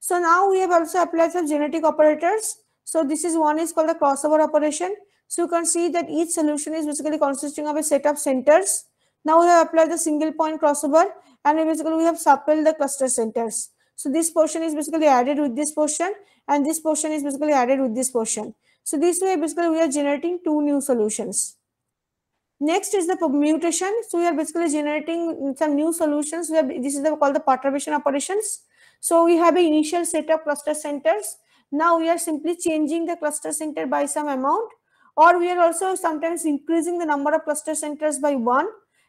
So now we have also applied some genetic operators. So this is one is called the crossover operation. So you can see that each solution is basically consisting of a set of centers. Now we have applied the single point crossover and basically we have suppled the cluster centers. So this portion is basically added with this portion and this portion is basically added with this portion. So this way basically we are generating two new solutions. Next is the permutation. So we are basically generating some new solutions. Have, this is the, called the perturbation operations. So we have an initial set of cluster centers. Now we are simply changing the cluster center by some amount or we are also sometimes increasing the number of cluster centers by one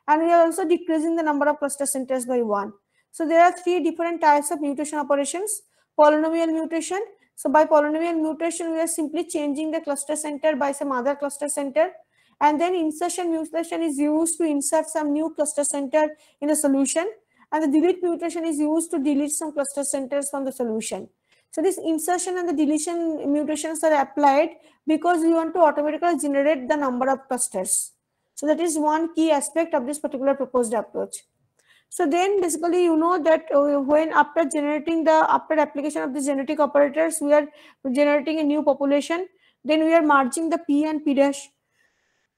and we are also decreasing the number of cluster centers by one. So there are three different types of mutation operations, polynomial mutation, so by polynomial mutation, we are simply changing the cluster center by some other cluster center. And then insertion mutation is used to insert some new cluster center in a solution. And the delete mutation is used to delete some cluster centers from the solution. So this insertion and the deletion mutations are applied because we want to automatically generate the number of clusters. So that is one key aspect of this particular proposed approach. So then basically, you know that uh, when after generating the, after application of the genetic operators, we are generating a new population. Then we are merging the P and P dash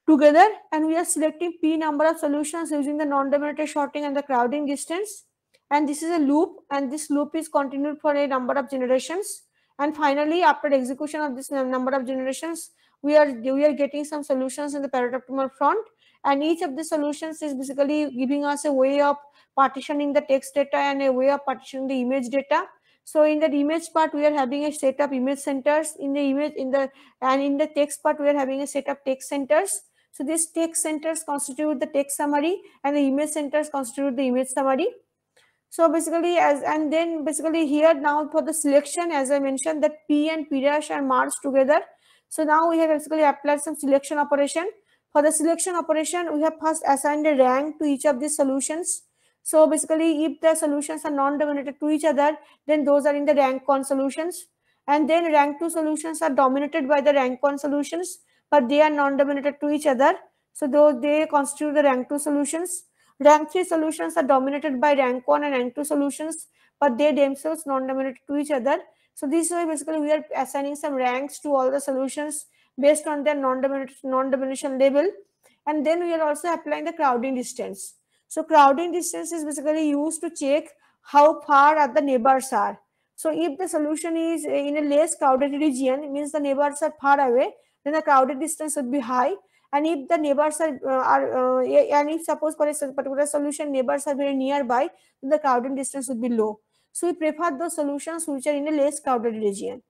together and we are selecting P number of solutions using the non-dominated sorting and the crowding distance. And this is a loop and this loop is continued for a number of generations. And finally, after execution of this number of generations, we are, we are getting some solutions in the paratoptimal front. And each of the solutions is basically giving us a way of partitioning the text data and a way of partitioning the image data. So in the image part, we are having a set of image centers in the image in the and in the text part, we are having a set of text centers. So these text centers constitute the text summary and the image centers constitute the image summary. So basically as and then basically here now for the selection, as I mentioned that P and P dash are merged together. So now we have basically applied some selection operation. For the selection operation, we have first assigned a rank to each of these solutions. So basically, if the solutions are non-dominated to each other, then those are in the rank one solutions. And then rank 2 solutions are dominated by the rank one solutions, but they are non-dominated to each other. So those they constitute the rank 2 solutions. Rank 3 solutions are dominated by rank 1 and rank 2 solutions, but they themselves non-dominated to each other. So this way, basically, we are assigning some ranks to all the solutions based on their non dominated non, non level. And then we are also applying the crowding distance. So crowding distance is basically used to check how far are the neighbors are. So if the solution is eh, in a less crowded region, means the neighbors are far away, then the crowded distance would be high. And if the neighbors are, uh, are uh, and if suppose for a particular solution, neighbors are very nearby, then the crowding distance would be low. So we prefer those solutions which are in a less crowded region.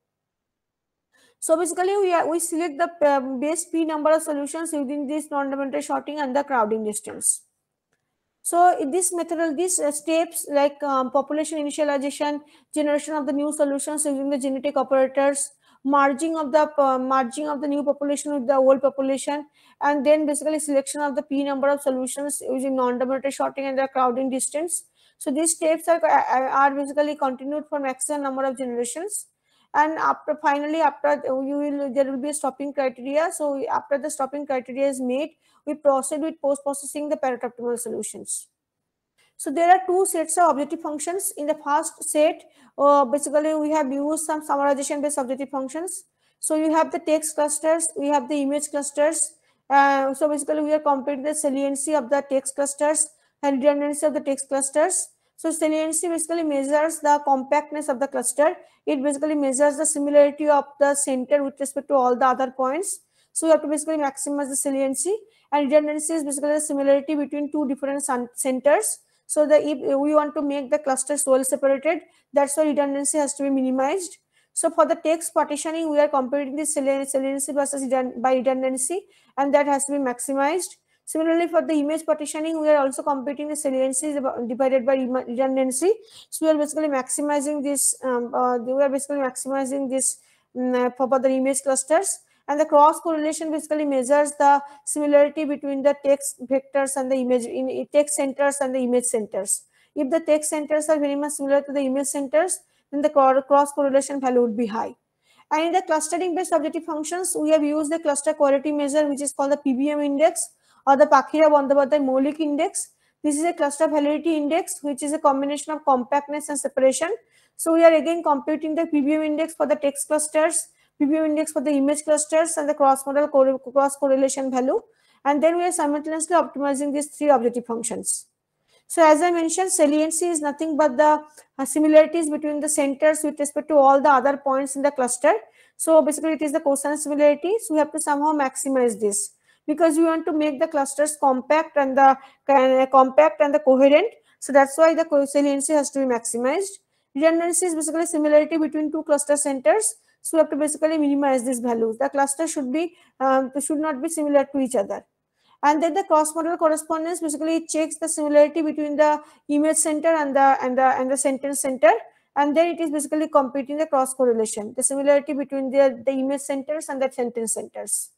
So basically, we, are, we select the um, best p number of solutions within this non dimensional sorting and the crowding distance. So this method, these uh, steps like um, population initialization, generation of the new solutions using the genetic operators, merging of the uh, merging of the new population with the old population, and then basically selection of the p number of solutions using non-dominated sorting and the crowding distance. So these steps are uh, uh, are basically continued for maximum number of generations. And after finally, after you will there will be a stopping criteria. So after the stopping criteria is made, we proceed with post-processing the paratoptimal solutions. So there are two sets of objective functions. In the first set, uh, basically we have used some summarization based objective functions. So you have the text clusters, we have the image clusters. Uh, so basically we are computing the saliency of the text clusters and redundancy of the text clusters. So saliency basically measures the compactness of the cluster. It basically measures the similarity of the center with respect to all the other points. So you have to basically maximize the saliency and redundancy is basically the similarity between two different centers so the if we want to make the clusters well separated that's why redundancy has to be minimized so for the text partitioning we are computing the saliency versus by redundancy and that has to be maximized Similarly, for the image partitioning, we are also computing the saliency divided by redundancy. So we are basically maximizing this. Um, uh, we are basically maximizing this um, for the image clusters and the cross correlation basically measures the similarity between the text vectors and the image in text centers and the image centers if the text centers are very much similar to the image centers then the cross correlation value would be high and in the clustering based objective functions we have used the cluster quality measure which is called the pbm index or the pakhira bandabadhyay molik index this is a cluster validity index which is a combination of compactness and separation so we are again computing the pbm index for the text clusters PPM index for the image clusters and the cross-model cross-correlation value. And then we are simultaneously optimizing these three objective functions. So as I mentioned, saliency is nothing but the uh, similarities between the centers with respect to all the other points in the cluster. So basically it is the cosine similarity. So we have to somehow maximize this because we want to make the clusters compact and the uh, compact and the coherent. So that's why the saliency has to be maximized. Redundancy is basically similarity between two cluster centers. So we have to basically minimize these values. The cluster should be um, should not be similar to each other. And then the cross-model correspondence basically checks the similarity between the image center and the and the and the sentence center. And then it is basically computing the cross-correlation, the similarity between the, the image centers and the sentence centers.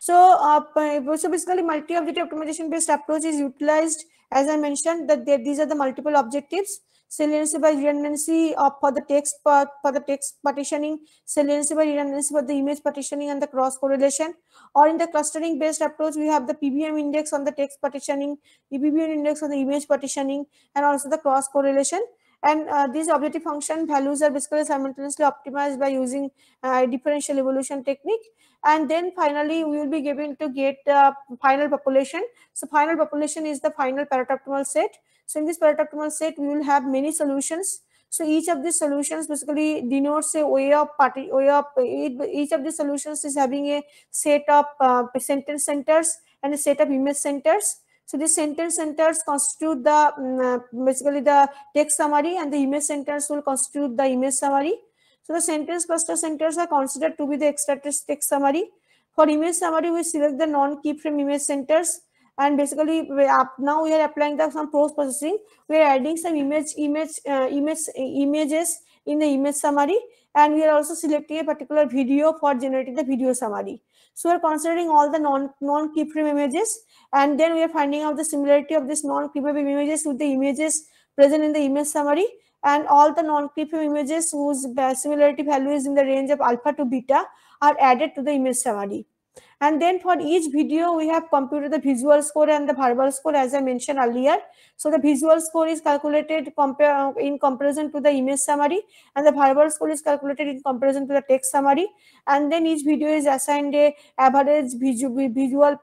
So, uh, so basically multi-objective optimization based approach is utilized as I mentioned that there, these are the multiple objectives saliency by redundancy of for the text part, for the text partitioning, saliency by redundancy for the image partitioning and the cross correlation. Or in the clustering based approach, we have the PBM index on the text partitioning, EBBM index on the image partitioning, and also the cross correlation. And uh, these objective function values are basically simultaneously optimized by using uh, differential evolution technique and then finally we will be given to get the final population so final population is the final paratoptimal set so in this paratoptimal set we will have many solutions so each of these solutions basically denotes a way of party way of each of the solutions is having a set of uh, sentence centers and a set of image centers so the sentence centers constitute the um, basically the text summary and the image centers will constitute the image summary so the sentence cluster centers are considered to be the extractive summary. For image summary, we select the non keyframe image centers. And basically, we up, now we are applying the, some post-processing. We are adding some image, image, uh, image, images in the image summary. And we are also selecting a particular video for generating the video summary. So we are considering all the non-keyframe non, non images. And then we are finding out the similarity of this non-keyframe images with the images present in the image summary and all the non-creepy images whose similarity value is in the range of alpha to beta are added to the image summary. And then for each video, we have computed the visual score and the verbal score, as I mentioned earlier. So the visual score is calculated compare uh, in comparison to the image summary, and the verbal score is calculated in comparison to the text summary. And then each video is assigned a average visual,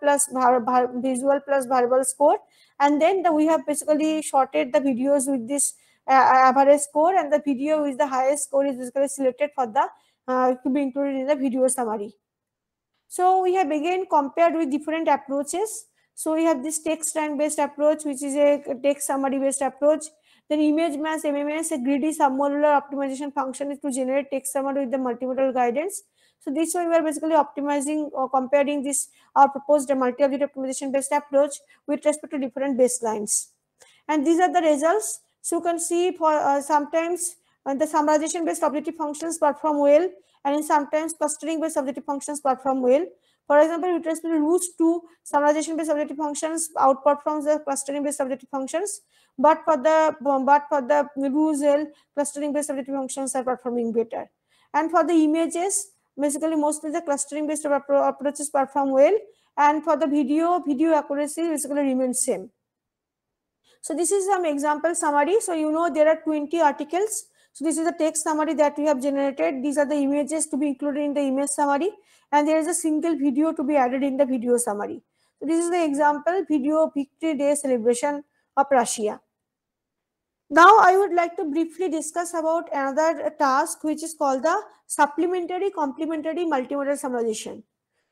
plus visual plus verbal score. And then the, we have basically sorted the videos with this average score and the video with the highest score is basically selected for the uh, to be included in the video summary. So we have again compared with different approaches. So we have this text rank based approach, which is a text summary based approach. Then image mass MMS, a greedy submodular optimization function is to generate text summary with the multimodal guidance. So this way we are basically optimizing or comparing this our proposed multi-object optimization based approach with respect to different baselines. And these are the results. So you can see for uh, sometimes uh, the summarization based probability functions perform well and sometimes clustering based probability functions perform well. For example, with respect to roots to summarization based probability functions outperforms the clustering based probability functions, but for the but for the rules clustering based probability functions are performing better. And for the images, basically mostly the clustering based approaches perform well, and for the video, video accuracy basically remains same. So this is some example summary. So you know there are 20 articles. So this is the text summary that we have generated. These are the images to be included in the image summary. And there is a single video to be added in the video summary. So this is the example video victory day celebration of Russia. Now I would like to briefly discuss about another task which is called the supplementary complementary multimodal summarization.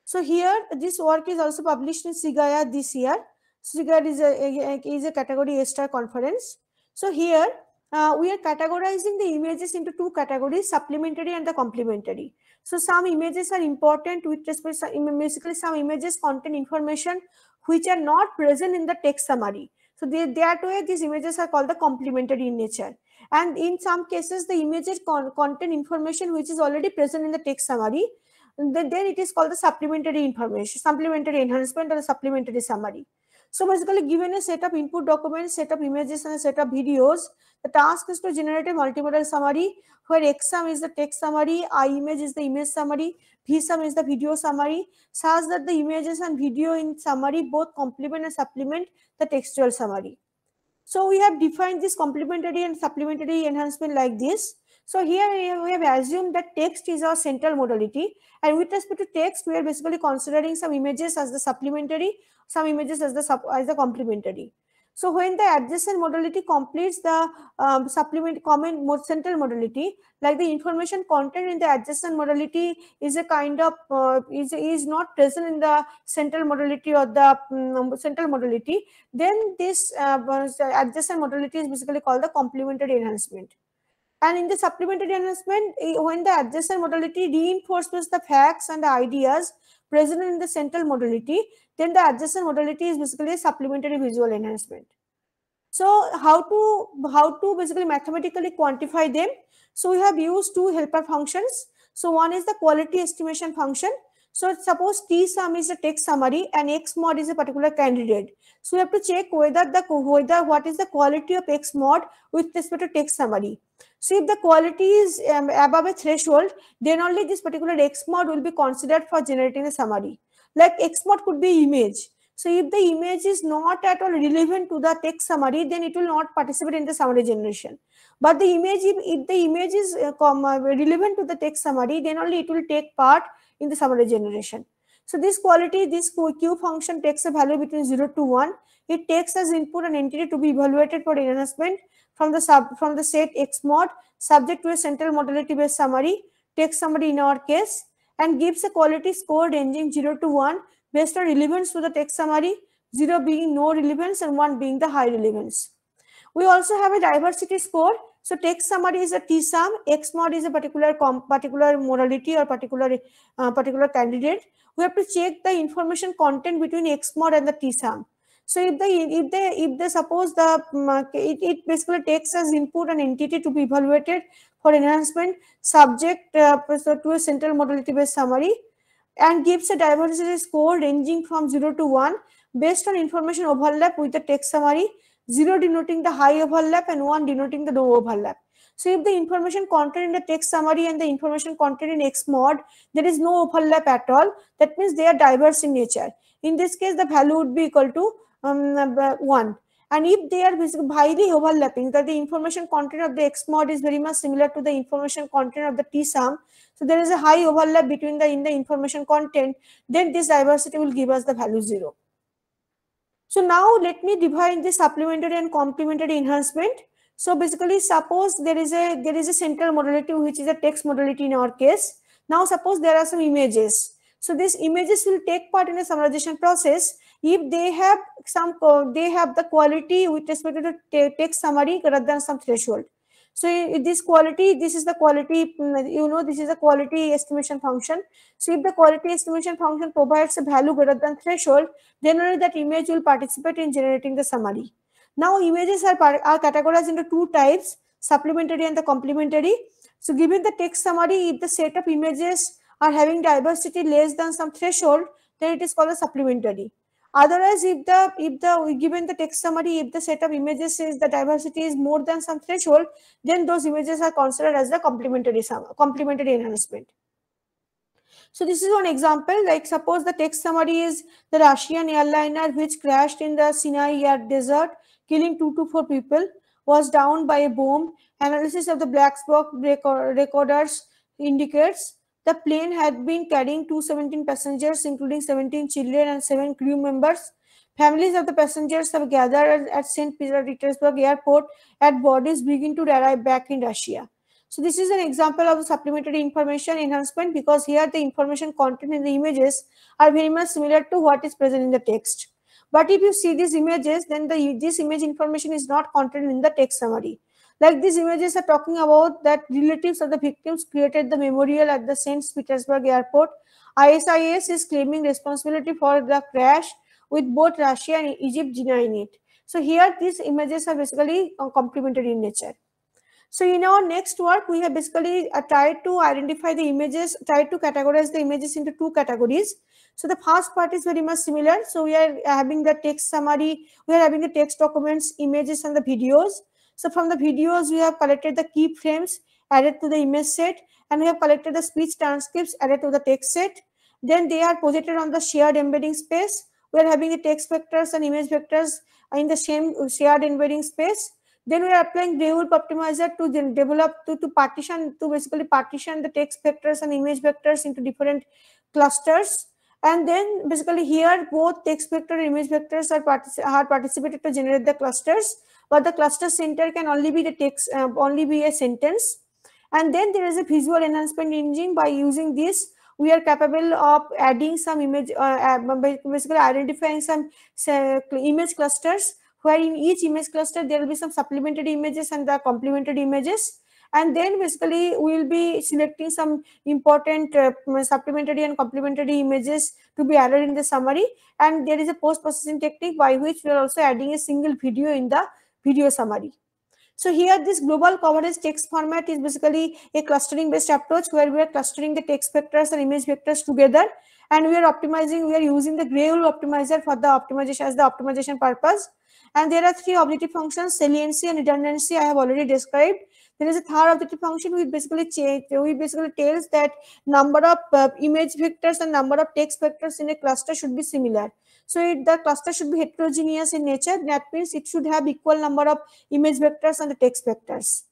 So here this work is also published in SIGAYA this year cigarette is a, is a category A star conference. So here uh, we are categorizing the images into two categories, supplementary and the complementary. So some images are important with respect to basically some images contain information which are not present in the text summary. So they, that way these images are called the complementary in nature. And in some cases, the images con contain information which is already present in the text summary. Then, then it is called the supplementary information, supplementary enhancement or supplementary summary. So basically given a set of input documents, set of images and a set of videos, the task is to generate a multimodal summary where XSum is the text summary, iImage is the image summary, VSum is the video summary, such that the images and video in summary both complement and supplement the textual summary. So we have defined this complementary and supplementary enhancement like this. So here we have assumed that text is our central modality. And with respect to text, we are basically considering some images as the supplementary, some images as the, sub, as the complementary. So when the adjacent modality completes the um, supplement common more central modality, like the information content in the adjacent modality is a kind of uh, is is not present in the central modality or the um, central modality, then this uh, adjacent modality is basically called the complementary enhancement. And in the supplementary announcement, eh, when the adjacent modality reinforces the facts and the ideas present in the central modality, then the adjacent modality is basically a supplementary visual enhancement. So how to, how to basically mathematically quantify them? So we have used two helper functions. So one is the quality estimation function. So suppose T sum is a text summary and X mod is a particular candidate. So we have to check whether the whether what is the quality of X mod with respect to text summary. So if the quality is um, above a threshold, then only this particular X mod will be considered for generating a summary. Like X mod could be image. So if the image is not at all relevant to the text summary, then it will not participate in the summary generation. But the image, if, if the image is uh, uh relevant to the text summary, then only it will take part in the summary generation. So this quality, this Q function takes a value between 0 to 1. It takes as input an entity to be evaluated for enhancement from the sub from the set X mod subject to a central modality based summary, takes summary in our case, and gives a quality score ranging 0 to 1 based on relevance to the text summary, 0 being no relevance and 1 being the high relevance. We also have a diversity score. So text summary is a T-sum, X mod is a particular particular modality or particular uh, particular candidate we have to check the information content between xmod and the tsum so if the if they if they suppose the mm, uh, it, it basically takes as input an entity to be evaluated for enhancement subject uh, uh, to a central modality based summary and gives a diversity score ranging from 0 to 1 based on information overlap with the text summary 0 denoting the high overlap and 1 denoting the low overlap so if the information contained in the text summary and the information contained in XMOD, there is no overlap at all. That means they are diverse in nature. In this case, the value would be equal to um, uh, 1. And if they are highly overlapping, that the information content of the XMOD is very much similar to the information content of the T sum, so there is a high overlap between the in the information content, then this diversity will give us the value 0. So now let me define the supplementary and complementary enhancement. So basically, suppose there is a there is a central modality which is a text modality in our case. Now suppose there are some images. So these images will take part in a summarization process if they have some uh, they have the quality with respect to the text summary rather than some threshold. So this quality, this is the quality, mm, you know, this is the quality estimation function. So if the quality estimation function provides a value greater than threshold, then only that image will participate in generating the summary. Now images are, are categorized into two types, supplementary and the complementary. So given the text summary, if the set of images are having diversity less than some threshold, then it is called a supplementary. Otherwise, if the if the given the text summary, if the set of images says the diversity is more than some threshold, then those images are considered as the complementary sum, complementary enhancement. So this is one example, like suppose the text summary is the Russian airliner which crashed in the Sinai desert killing two to four people, was downed by a bomb. Analysis of the black box recorders indicates the plane had been carrying 217 passengers, including 17 children and 7 crew members. Families of the passengers have gathered at, St. Petersburg airport at bodies begin to arrive back in Russia. So this is an example of supplementary information enhancement because here the information content in the images are very much similar to what is present in the text. But if you see these images, then the this image information is not contained in the text summary. Like these images are talking about that relatives of the victims created the memorial at the St. Petersburg airport. ISIS is claiming responsibility for the crash with both Russia and Egypt denying it. So here these images are basically uh, complementary in nature. So in our next work, we have basically uh, tried to identify the images, tried to categorize the images into two categories. So the first part is very much similar. So we are having the text summary, we are having the text documents, images and the videos. So from the videos, we have collected the key frames added to the image set and we have collected the speech transcripts added to the text set. Then they are projected on the shared embedding space. We are having the text vectors and image vectors in the same shared embedding space. Then we are applying Grey optimizer to develop to, to partition to basically partition the text vectors and image vectors into different clusters. And then basically here, both text vector and image vectors are, partic are participated to generate the clusters, but the cluster center can only be the text, uh, only be a sentence. And then there is a visual enhancement engine. By using this, we are capable of adding some image, uh, basically identifying some image clusters, where in each image cluster, there will be some supplementary images and the complemented images and then basically we will be selecting some important uh, mm, supplementary and complementary images to be added in the summary and there is a post processing technique by which we are also adding a single video in the video summary so here this global coverage text format is basically a clustering based approach where we are clustering the text vectors and image vectors together and we are optimizing, we are using the gray optimizer for the optimization as the optimization purpose. And there are three objective functions, saliency and redundancy I have already described. There is a third objective function which basically change, we basically tells that number of uh, image vectors and number of text vectors in a cluster should be similar. So it, the cluster should be heterogeneous in nature. That means it should have equal number of image vectors and the text vectors.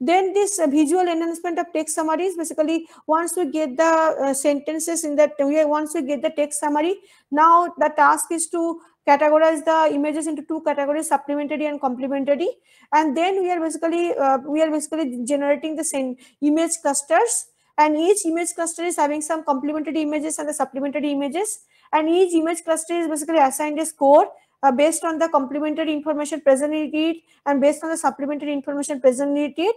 Then this uh, visual enhancement of text summaries, basically once we get the uh, sentences in that, once we get the text summary, now the task is to categorize the images into two categories supplementary and complementary and then we are basically uh, we are basically generating the same image clusters and each image cluster is having some complementary images and the supplementary images and each image cluster is basically assigned a score uh, based on the complementary information present in it and based on the supplementary information present in it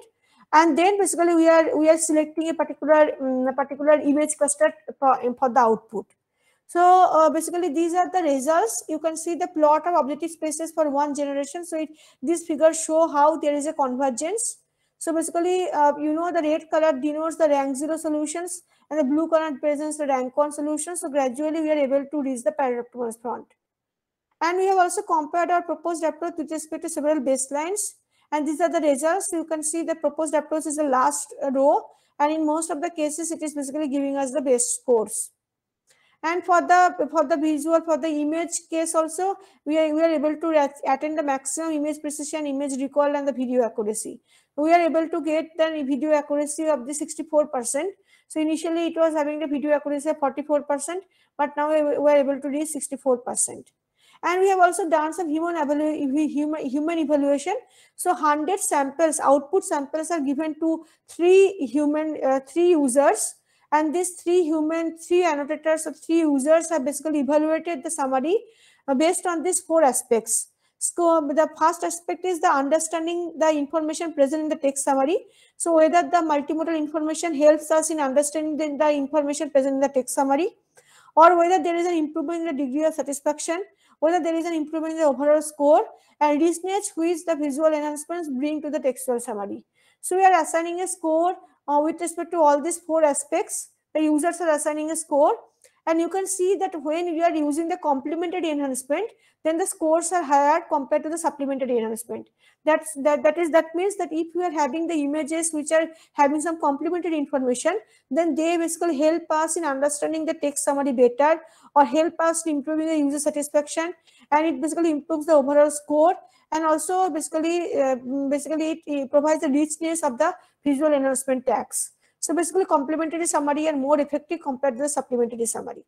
and then basically we are we are selecting a particular um, a particular image cluster for, for the output so uh, basically, these are the results. You can see the plot of objective spaces for one generation. So it, these figures show how there is a convergence. So basically, uh, you know, the red color denotes the rank zero solutions and the blue color represents the rank one solutions. So gradually we are able to reach the parallel front. And we have also compared our proposed approach with respect to several baselines. And these are the results. You can see the proposed approach is the last row. And in most of the cases, it is basically giving us the best scores and for the for the visual for the image case also we are, we are able to attain the maximum image precision image recall and the video accuracy we are able to get the video accuracy of the 64 percent so initially it was having the video accuracy of 44 percent but now we are able to reach 64 percent and we have also done some human human, human evaluation so 100 samples output samples are given to three human uh, three users and these three human, three annotators or three users have basically evaluated the summary uh, based on these four aspects. So uh, the first aspect is the understanding the information present in the text summary. So whether the multimodal information helps us in understanding the, the information present in the text summary or whether there is an improvement in the degree of satisfaction, whether there is an improvement in the overall score and richness which the visual enhancements bring to the textual summary. So we are assigning a score uh, with respect to all these four aspects the users are assigning a score and you can see that when you are using the complementary enhancement then the scores are higher compared to the supplementary enhancement that's that that is that means that if you are having the images which are having some complementary information then they basically help us in understanding the text summary better or help us in improving the user satisfaction and it basically improves the overall score and also basically uh, basically it, it provides the richness of the visual enhancement tax. So basically complementary summary and more effective compared to the supplementary summary.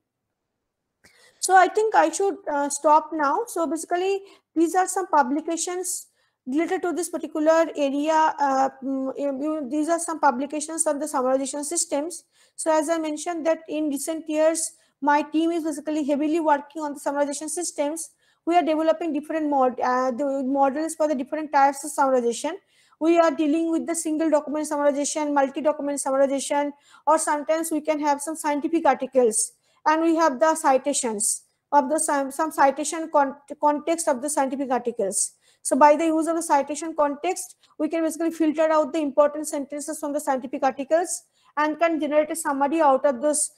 So I think I should uh, stop now. So basically these are some publications related to this particular area. Uh, mm, these are some publications on the summarization systems. So as I mentioned that in recent years, my team is basically heavily working on the summarization systems. We are developing different mod, uh, the models for the different types of summarization we are dealing with the single document summarization, multi-document summarization, or sometimes we can have some scientific articles and we have the citations of the some, citation con context of the scientific articles. So by the use of the citation context, we can basically filter out the important sentences from the scientific articles and can generate a summary out of those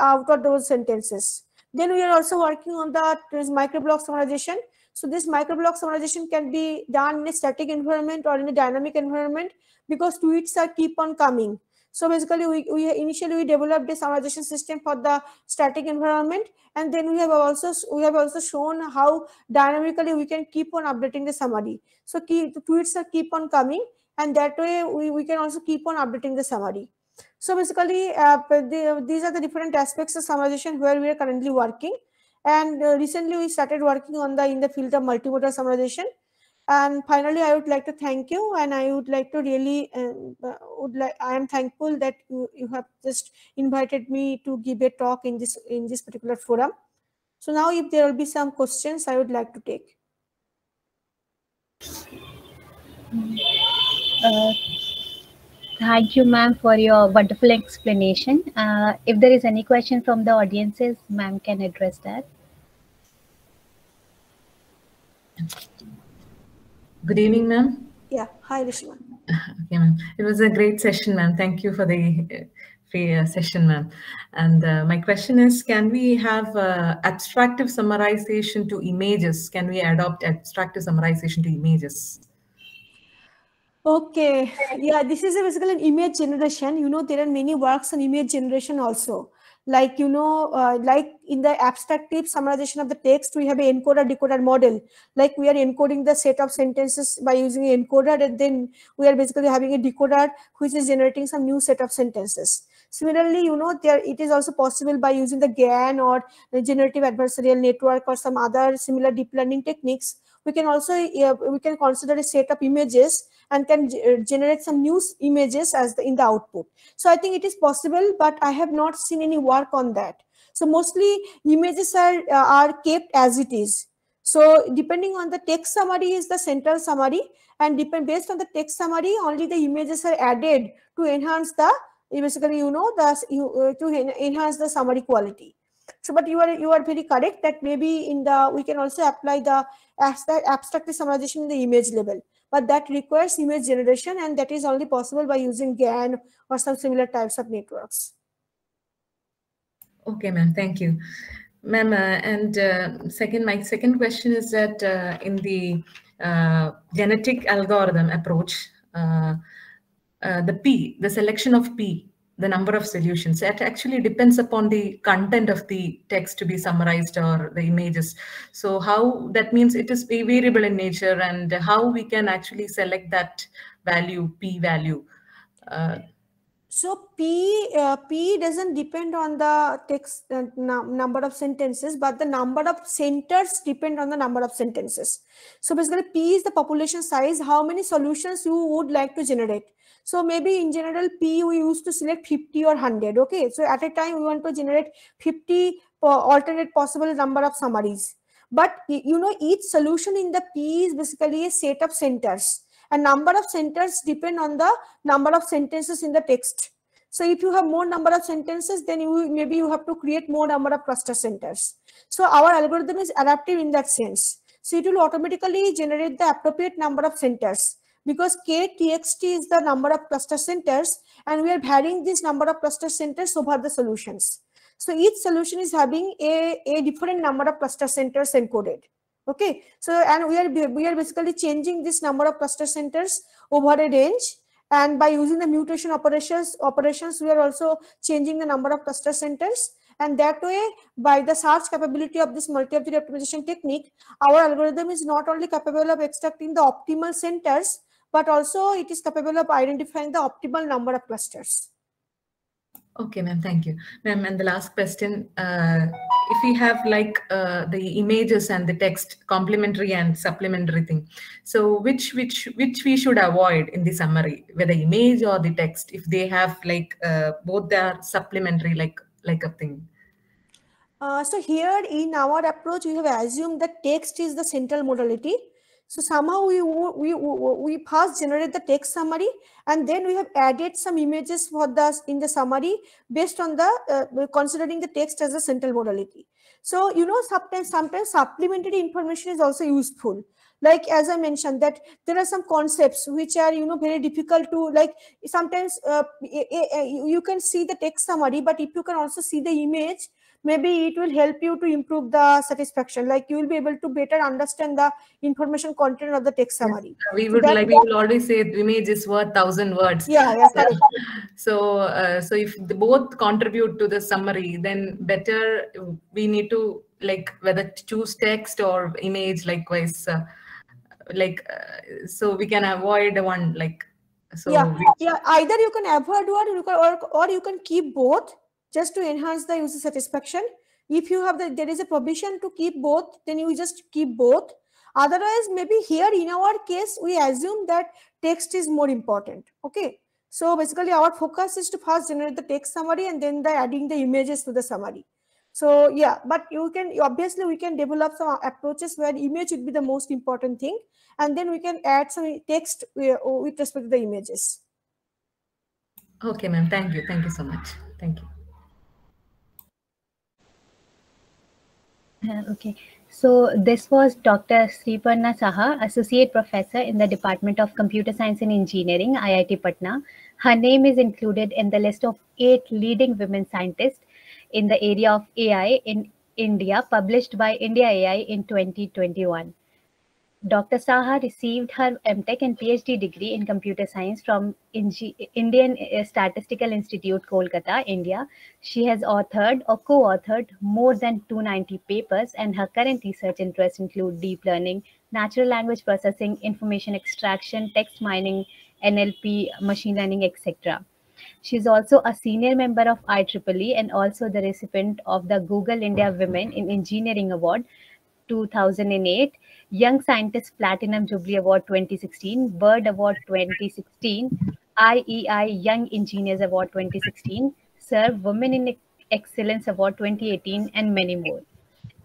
out of those sentences. Then we are also working on the microblog summarization, so this microblock summarization can be done in a static environment or in a dynamic environment because tweets are keep on coming. So basically, we, we initially we developed a summarization system for the static environment, and then we have also we have also shown how dynamically we can keep on updating the summary. So key, the tweets are keep on coming, and that way we, we can also keep on updating the summary. So basically, uh, the, these are the different aspects of summarization where we are currently working. And uh, recently we started working on the in the field of multimodal summarization. And finally, I would like to thank you, and I would like to really um, uh, would like I am thankful that you, you have just invited me to give a talk in this in this particular forum. So now, if there will be some questions, I would like to take. Uh, Thank you, ma'am, for your wonderful explanation. Uh, if there is any question from the audiences, ma'am can address that. Good evening, ma'am. Yeah. Hi, Rishima. Okay, ma'am. It was a great session, ma'am. Thank you for the uh, free uh, session, ma'am. And uh, my question is, can we have uh, abstractive summarization to images? Can we adopt abstractive summarization to images? Okay, yeah, this is basically an image generation. You know, there are many works on image generation also. Like, you know, uh, like in the abstract tip summarization of the text, we have an encoder decoder model. Like we are encoding the set of sentences by using encoder and then we are basically having a decoder which is generating some new set of sentences. Similarly, you know, there it is also possible by using the GAN or the generative adversarial network or some other similar deep learning techniques we can also uh, we can consider a set of images and can uh, generate some new images as the, in the output so i think it is possible but i have not seen any work on that so mostly images are uh, are kept as it is so depending on the text summary is the central summary and depend based on the text summary only the images are added to enhance the basically you know the you, uh, to enhance the summary quality so, but you are you are very correct that maybe in the we can also apply the abstract abstract summarization in the image level, but that requires image generation and that is only possible by using GAN or some similar types of networks. Okay, ma'am. Thank you, ma'am. Uh, and uh, second, my second question is that uh, in the uh, genetic algorithm approach, uh, uh, the P, the selection of P the number of solutions. That actually depends upon the content of the text to be summarized or the images. So how that means it is a variable in nature and how we can actually select that value, p value. Uh, so p uh, p doesn't depend on the text uh, number of sentences but the number of centers depend on the number of sentences so basically p is the population size how many solutions you would like to generate so maybe in general P we used to select 50 or 100. Okay. So at a time we want to generate 50 alternate possible number of summaries. But you know each solution in the P is basically a set of centers. And number of centers depend on the number of sentences in the text. So if you have more number of sentences, then you maybe you have to create more number of cluster centers. So our algorithm is adaptive in that sense. So it will automatically generate the appropriate number of centers because KTXT is the number of cluster centers and we are varying this number of cluster centers over the solutions. So each solution is having a, a different number of cluster centers encoded. Okay, so and we are we are basically changing this number of cluster centers over a range and by using the mutation operations operations we are also changing the number of cluster centers and that way by the search capability of this multi optimization technique our algorithm is not only capable of extracting the optimal centers but also it is capable of identifying the optimal number of clusters. Okay, ma'am, thank you. Ma'am, and the last question, uh, if we have like uh, the images and the text, complementary and supplementary thing, so which which which we should avoid in the summary, whether image or the text, if they have like uh, both are supplementary like like a thing. Uh, so here in our approach, we have assumed that text is the central modality so somehow we, we, we first generate the text summary and then we have added some images for the, in the summary based on the, uh, considering the text as a central modality. So, you know, sometimes, sometimes supplementary information is also useful. Like as I mentioned that there are some concepts which are, you know, very difficult to like sometimes uh, you can see the text summary, but if you can also see the image, maybe it will help you to improve the satisfaction like you will be able to better understand the information content of the text summary we would so like we will always say image is worth thousand words yeah, yeah so so, uh, so if both contribute to the summary then better we need to like whether choose text or image likewise uh, like uh, so we can avoid one like so yeah yeah either you can avoid one or, or you can keep both just to enhance the user satisfaction. If you have the, there is a permission to keep both, then you just keep both. Otherwise, maybe here in our case, we assume that text is more important. Okay. So basically our focus is to first generate the text summary and then the adding the images to the summary. So yeah, but you can obviously we can develop some approaches where image would be the most important thing, and then we can add some text uh, with respect to the images. Okay, ma'am. Thank you. Thank you so much. Thank you. Okay, so this was Dr. Sriparna Saha, Associate Professor in the Department of Computer Science and Engineering, IIT Patna. Her name is included in the list of eight leading women scientists in the area of AI in India, published by India AI in 2021. Dr. Saha received her MTech and PhD degree in computer science from Indian uh, Statistical Institute, Kolkata, India. She has authored or co authored more than 290 papers, and her current research interests include deep learning, natural language processing, information extraction, text mining, NLP, machine learning, etc. She is also a senior member of IEEE and also the recipient of the Google India Women in Engineering Award 2008 Young Scientist Platinum Jubilee Award 2016, Bird Award 2016, IEI Young Engineers Award 2016, Serve Women in Excellence Award 2018, and many more.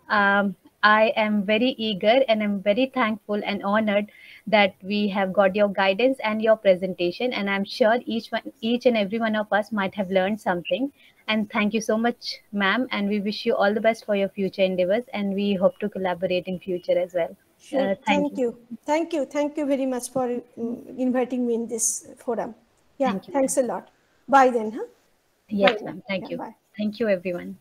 Um, I am very eager and I'm very thankful and honored that we have got your guidance and your presentation. And I'm sure each one, each and every one of us might have learned something. And thank you so much, ma'am. And we wish you all the best for your future endeavors. And we hope to collaborate in future as well. Sure. Uh, thank, thank you. you. Thank you. Thank you very much for mm, inviting me in this forum. Yeah, thank thanks a lot. Bye then, huh? Yes, ma'am. Thank you. Bye. Thank you, everyone.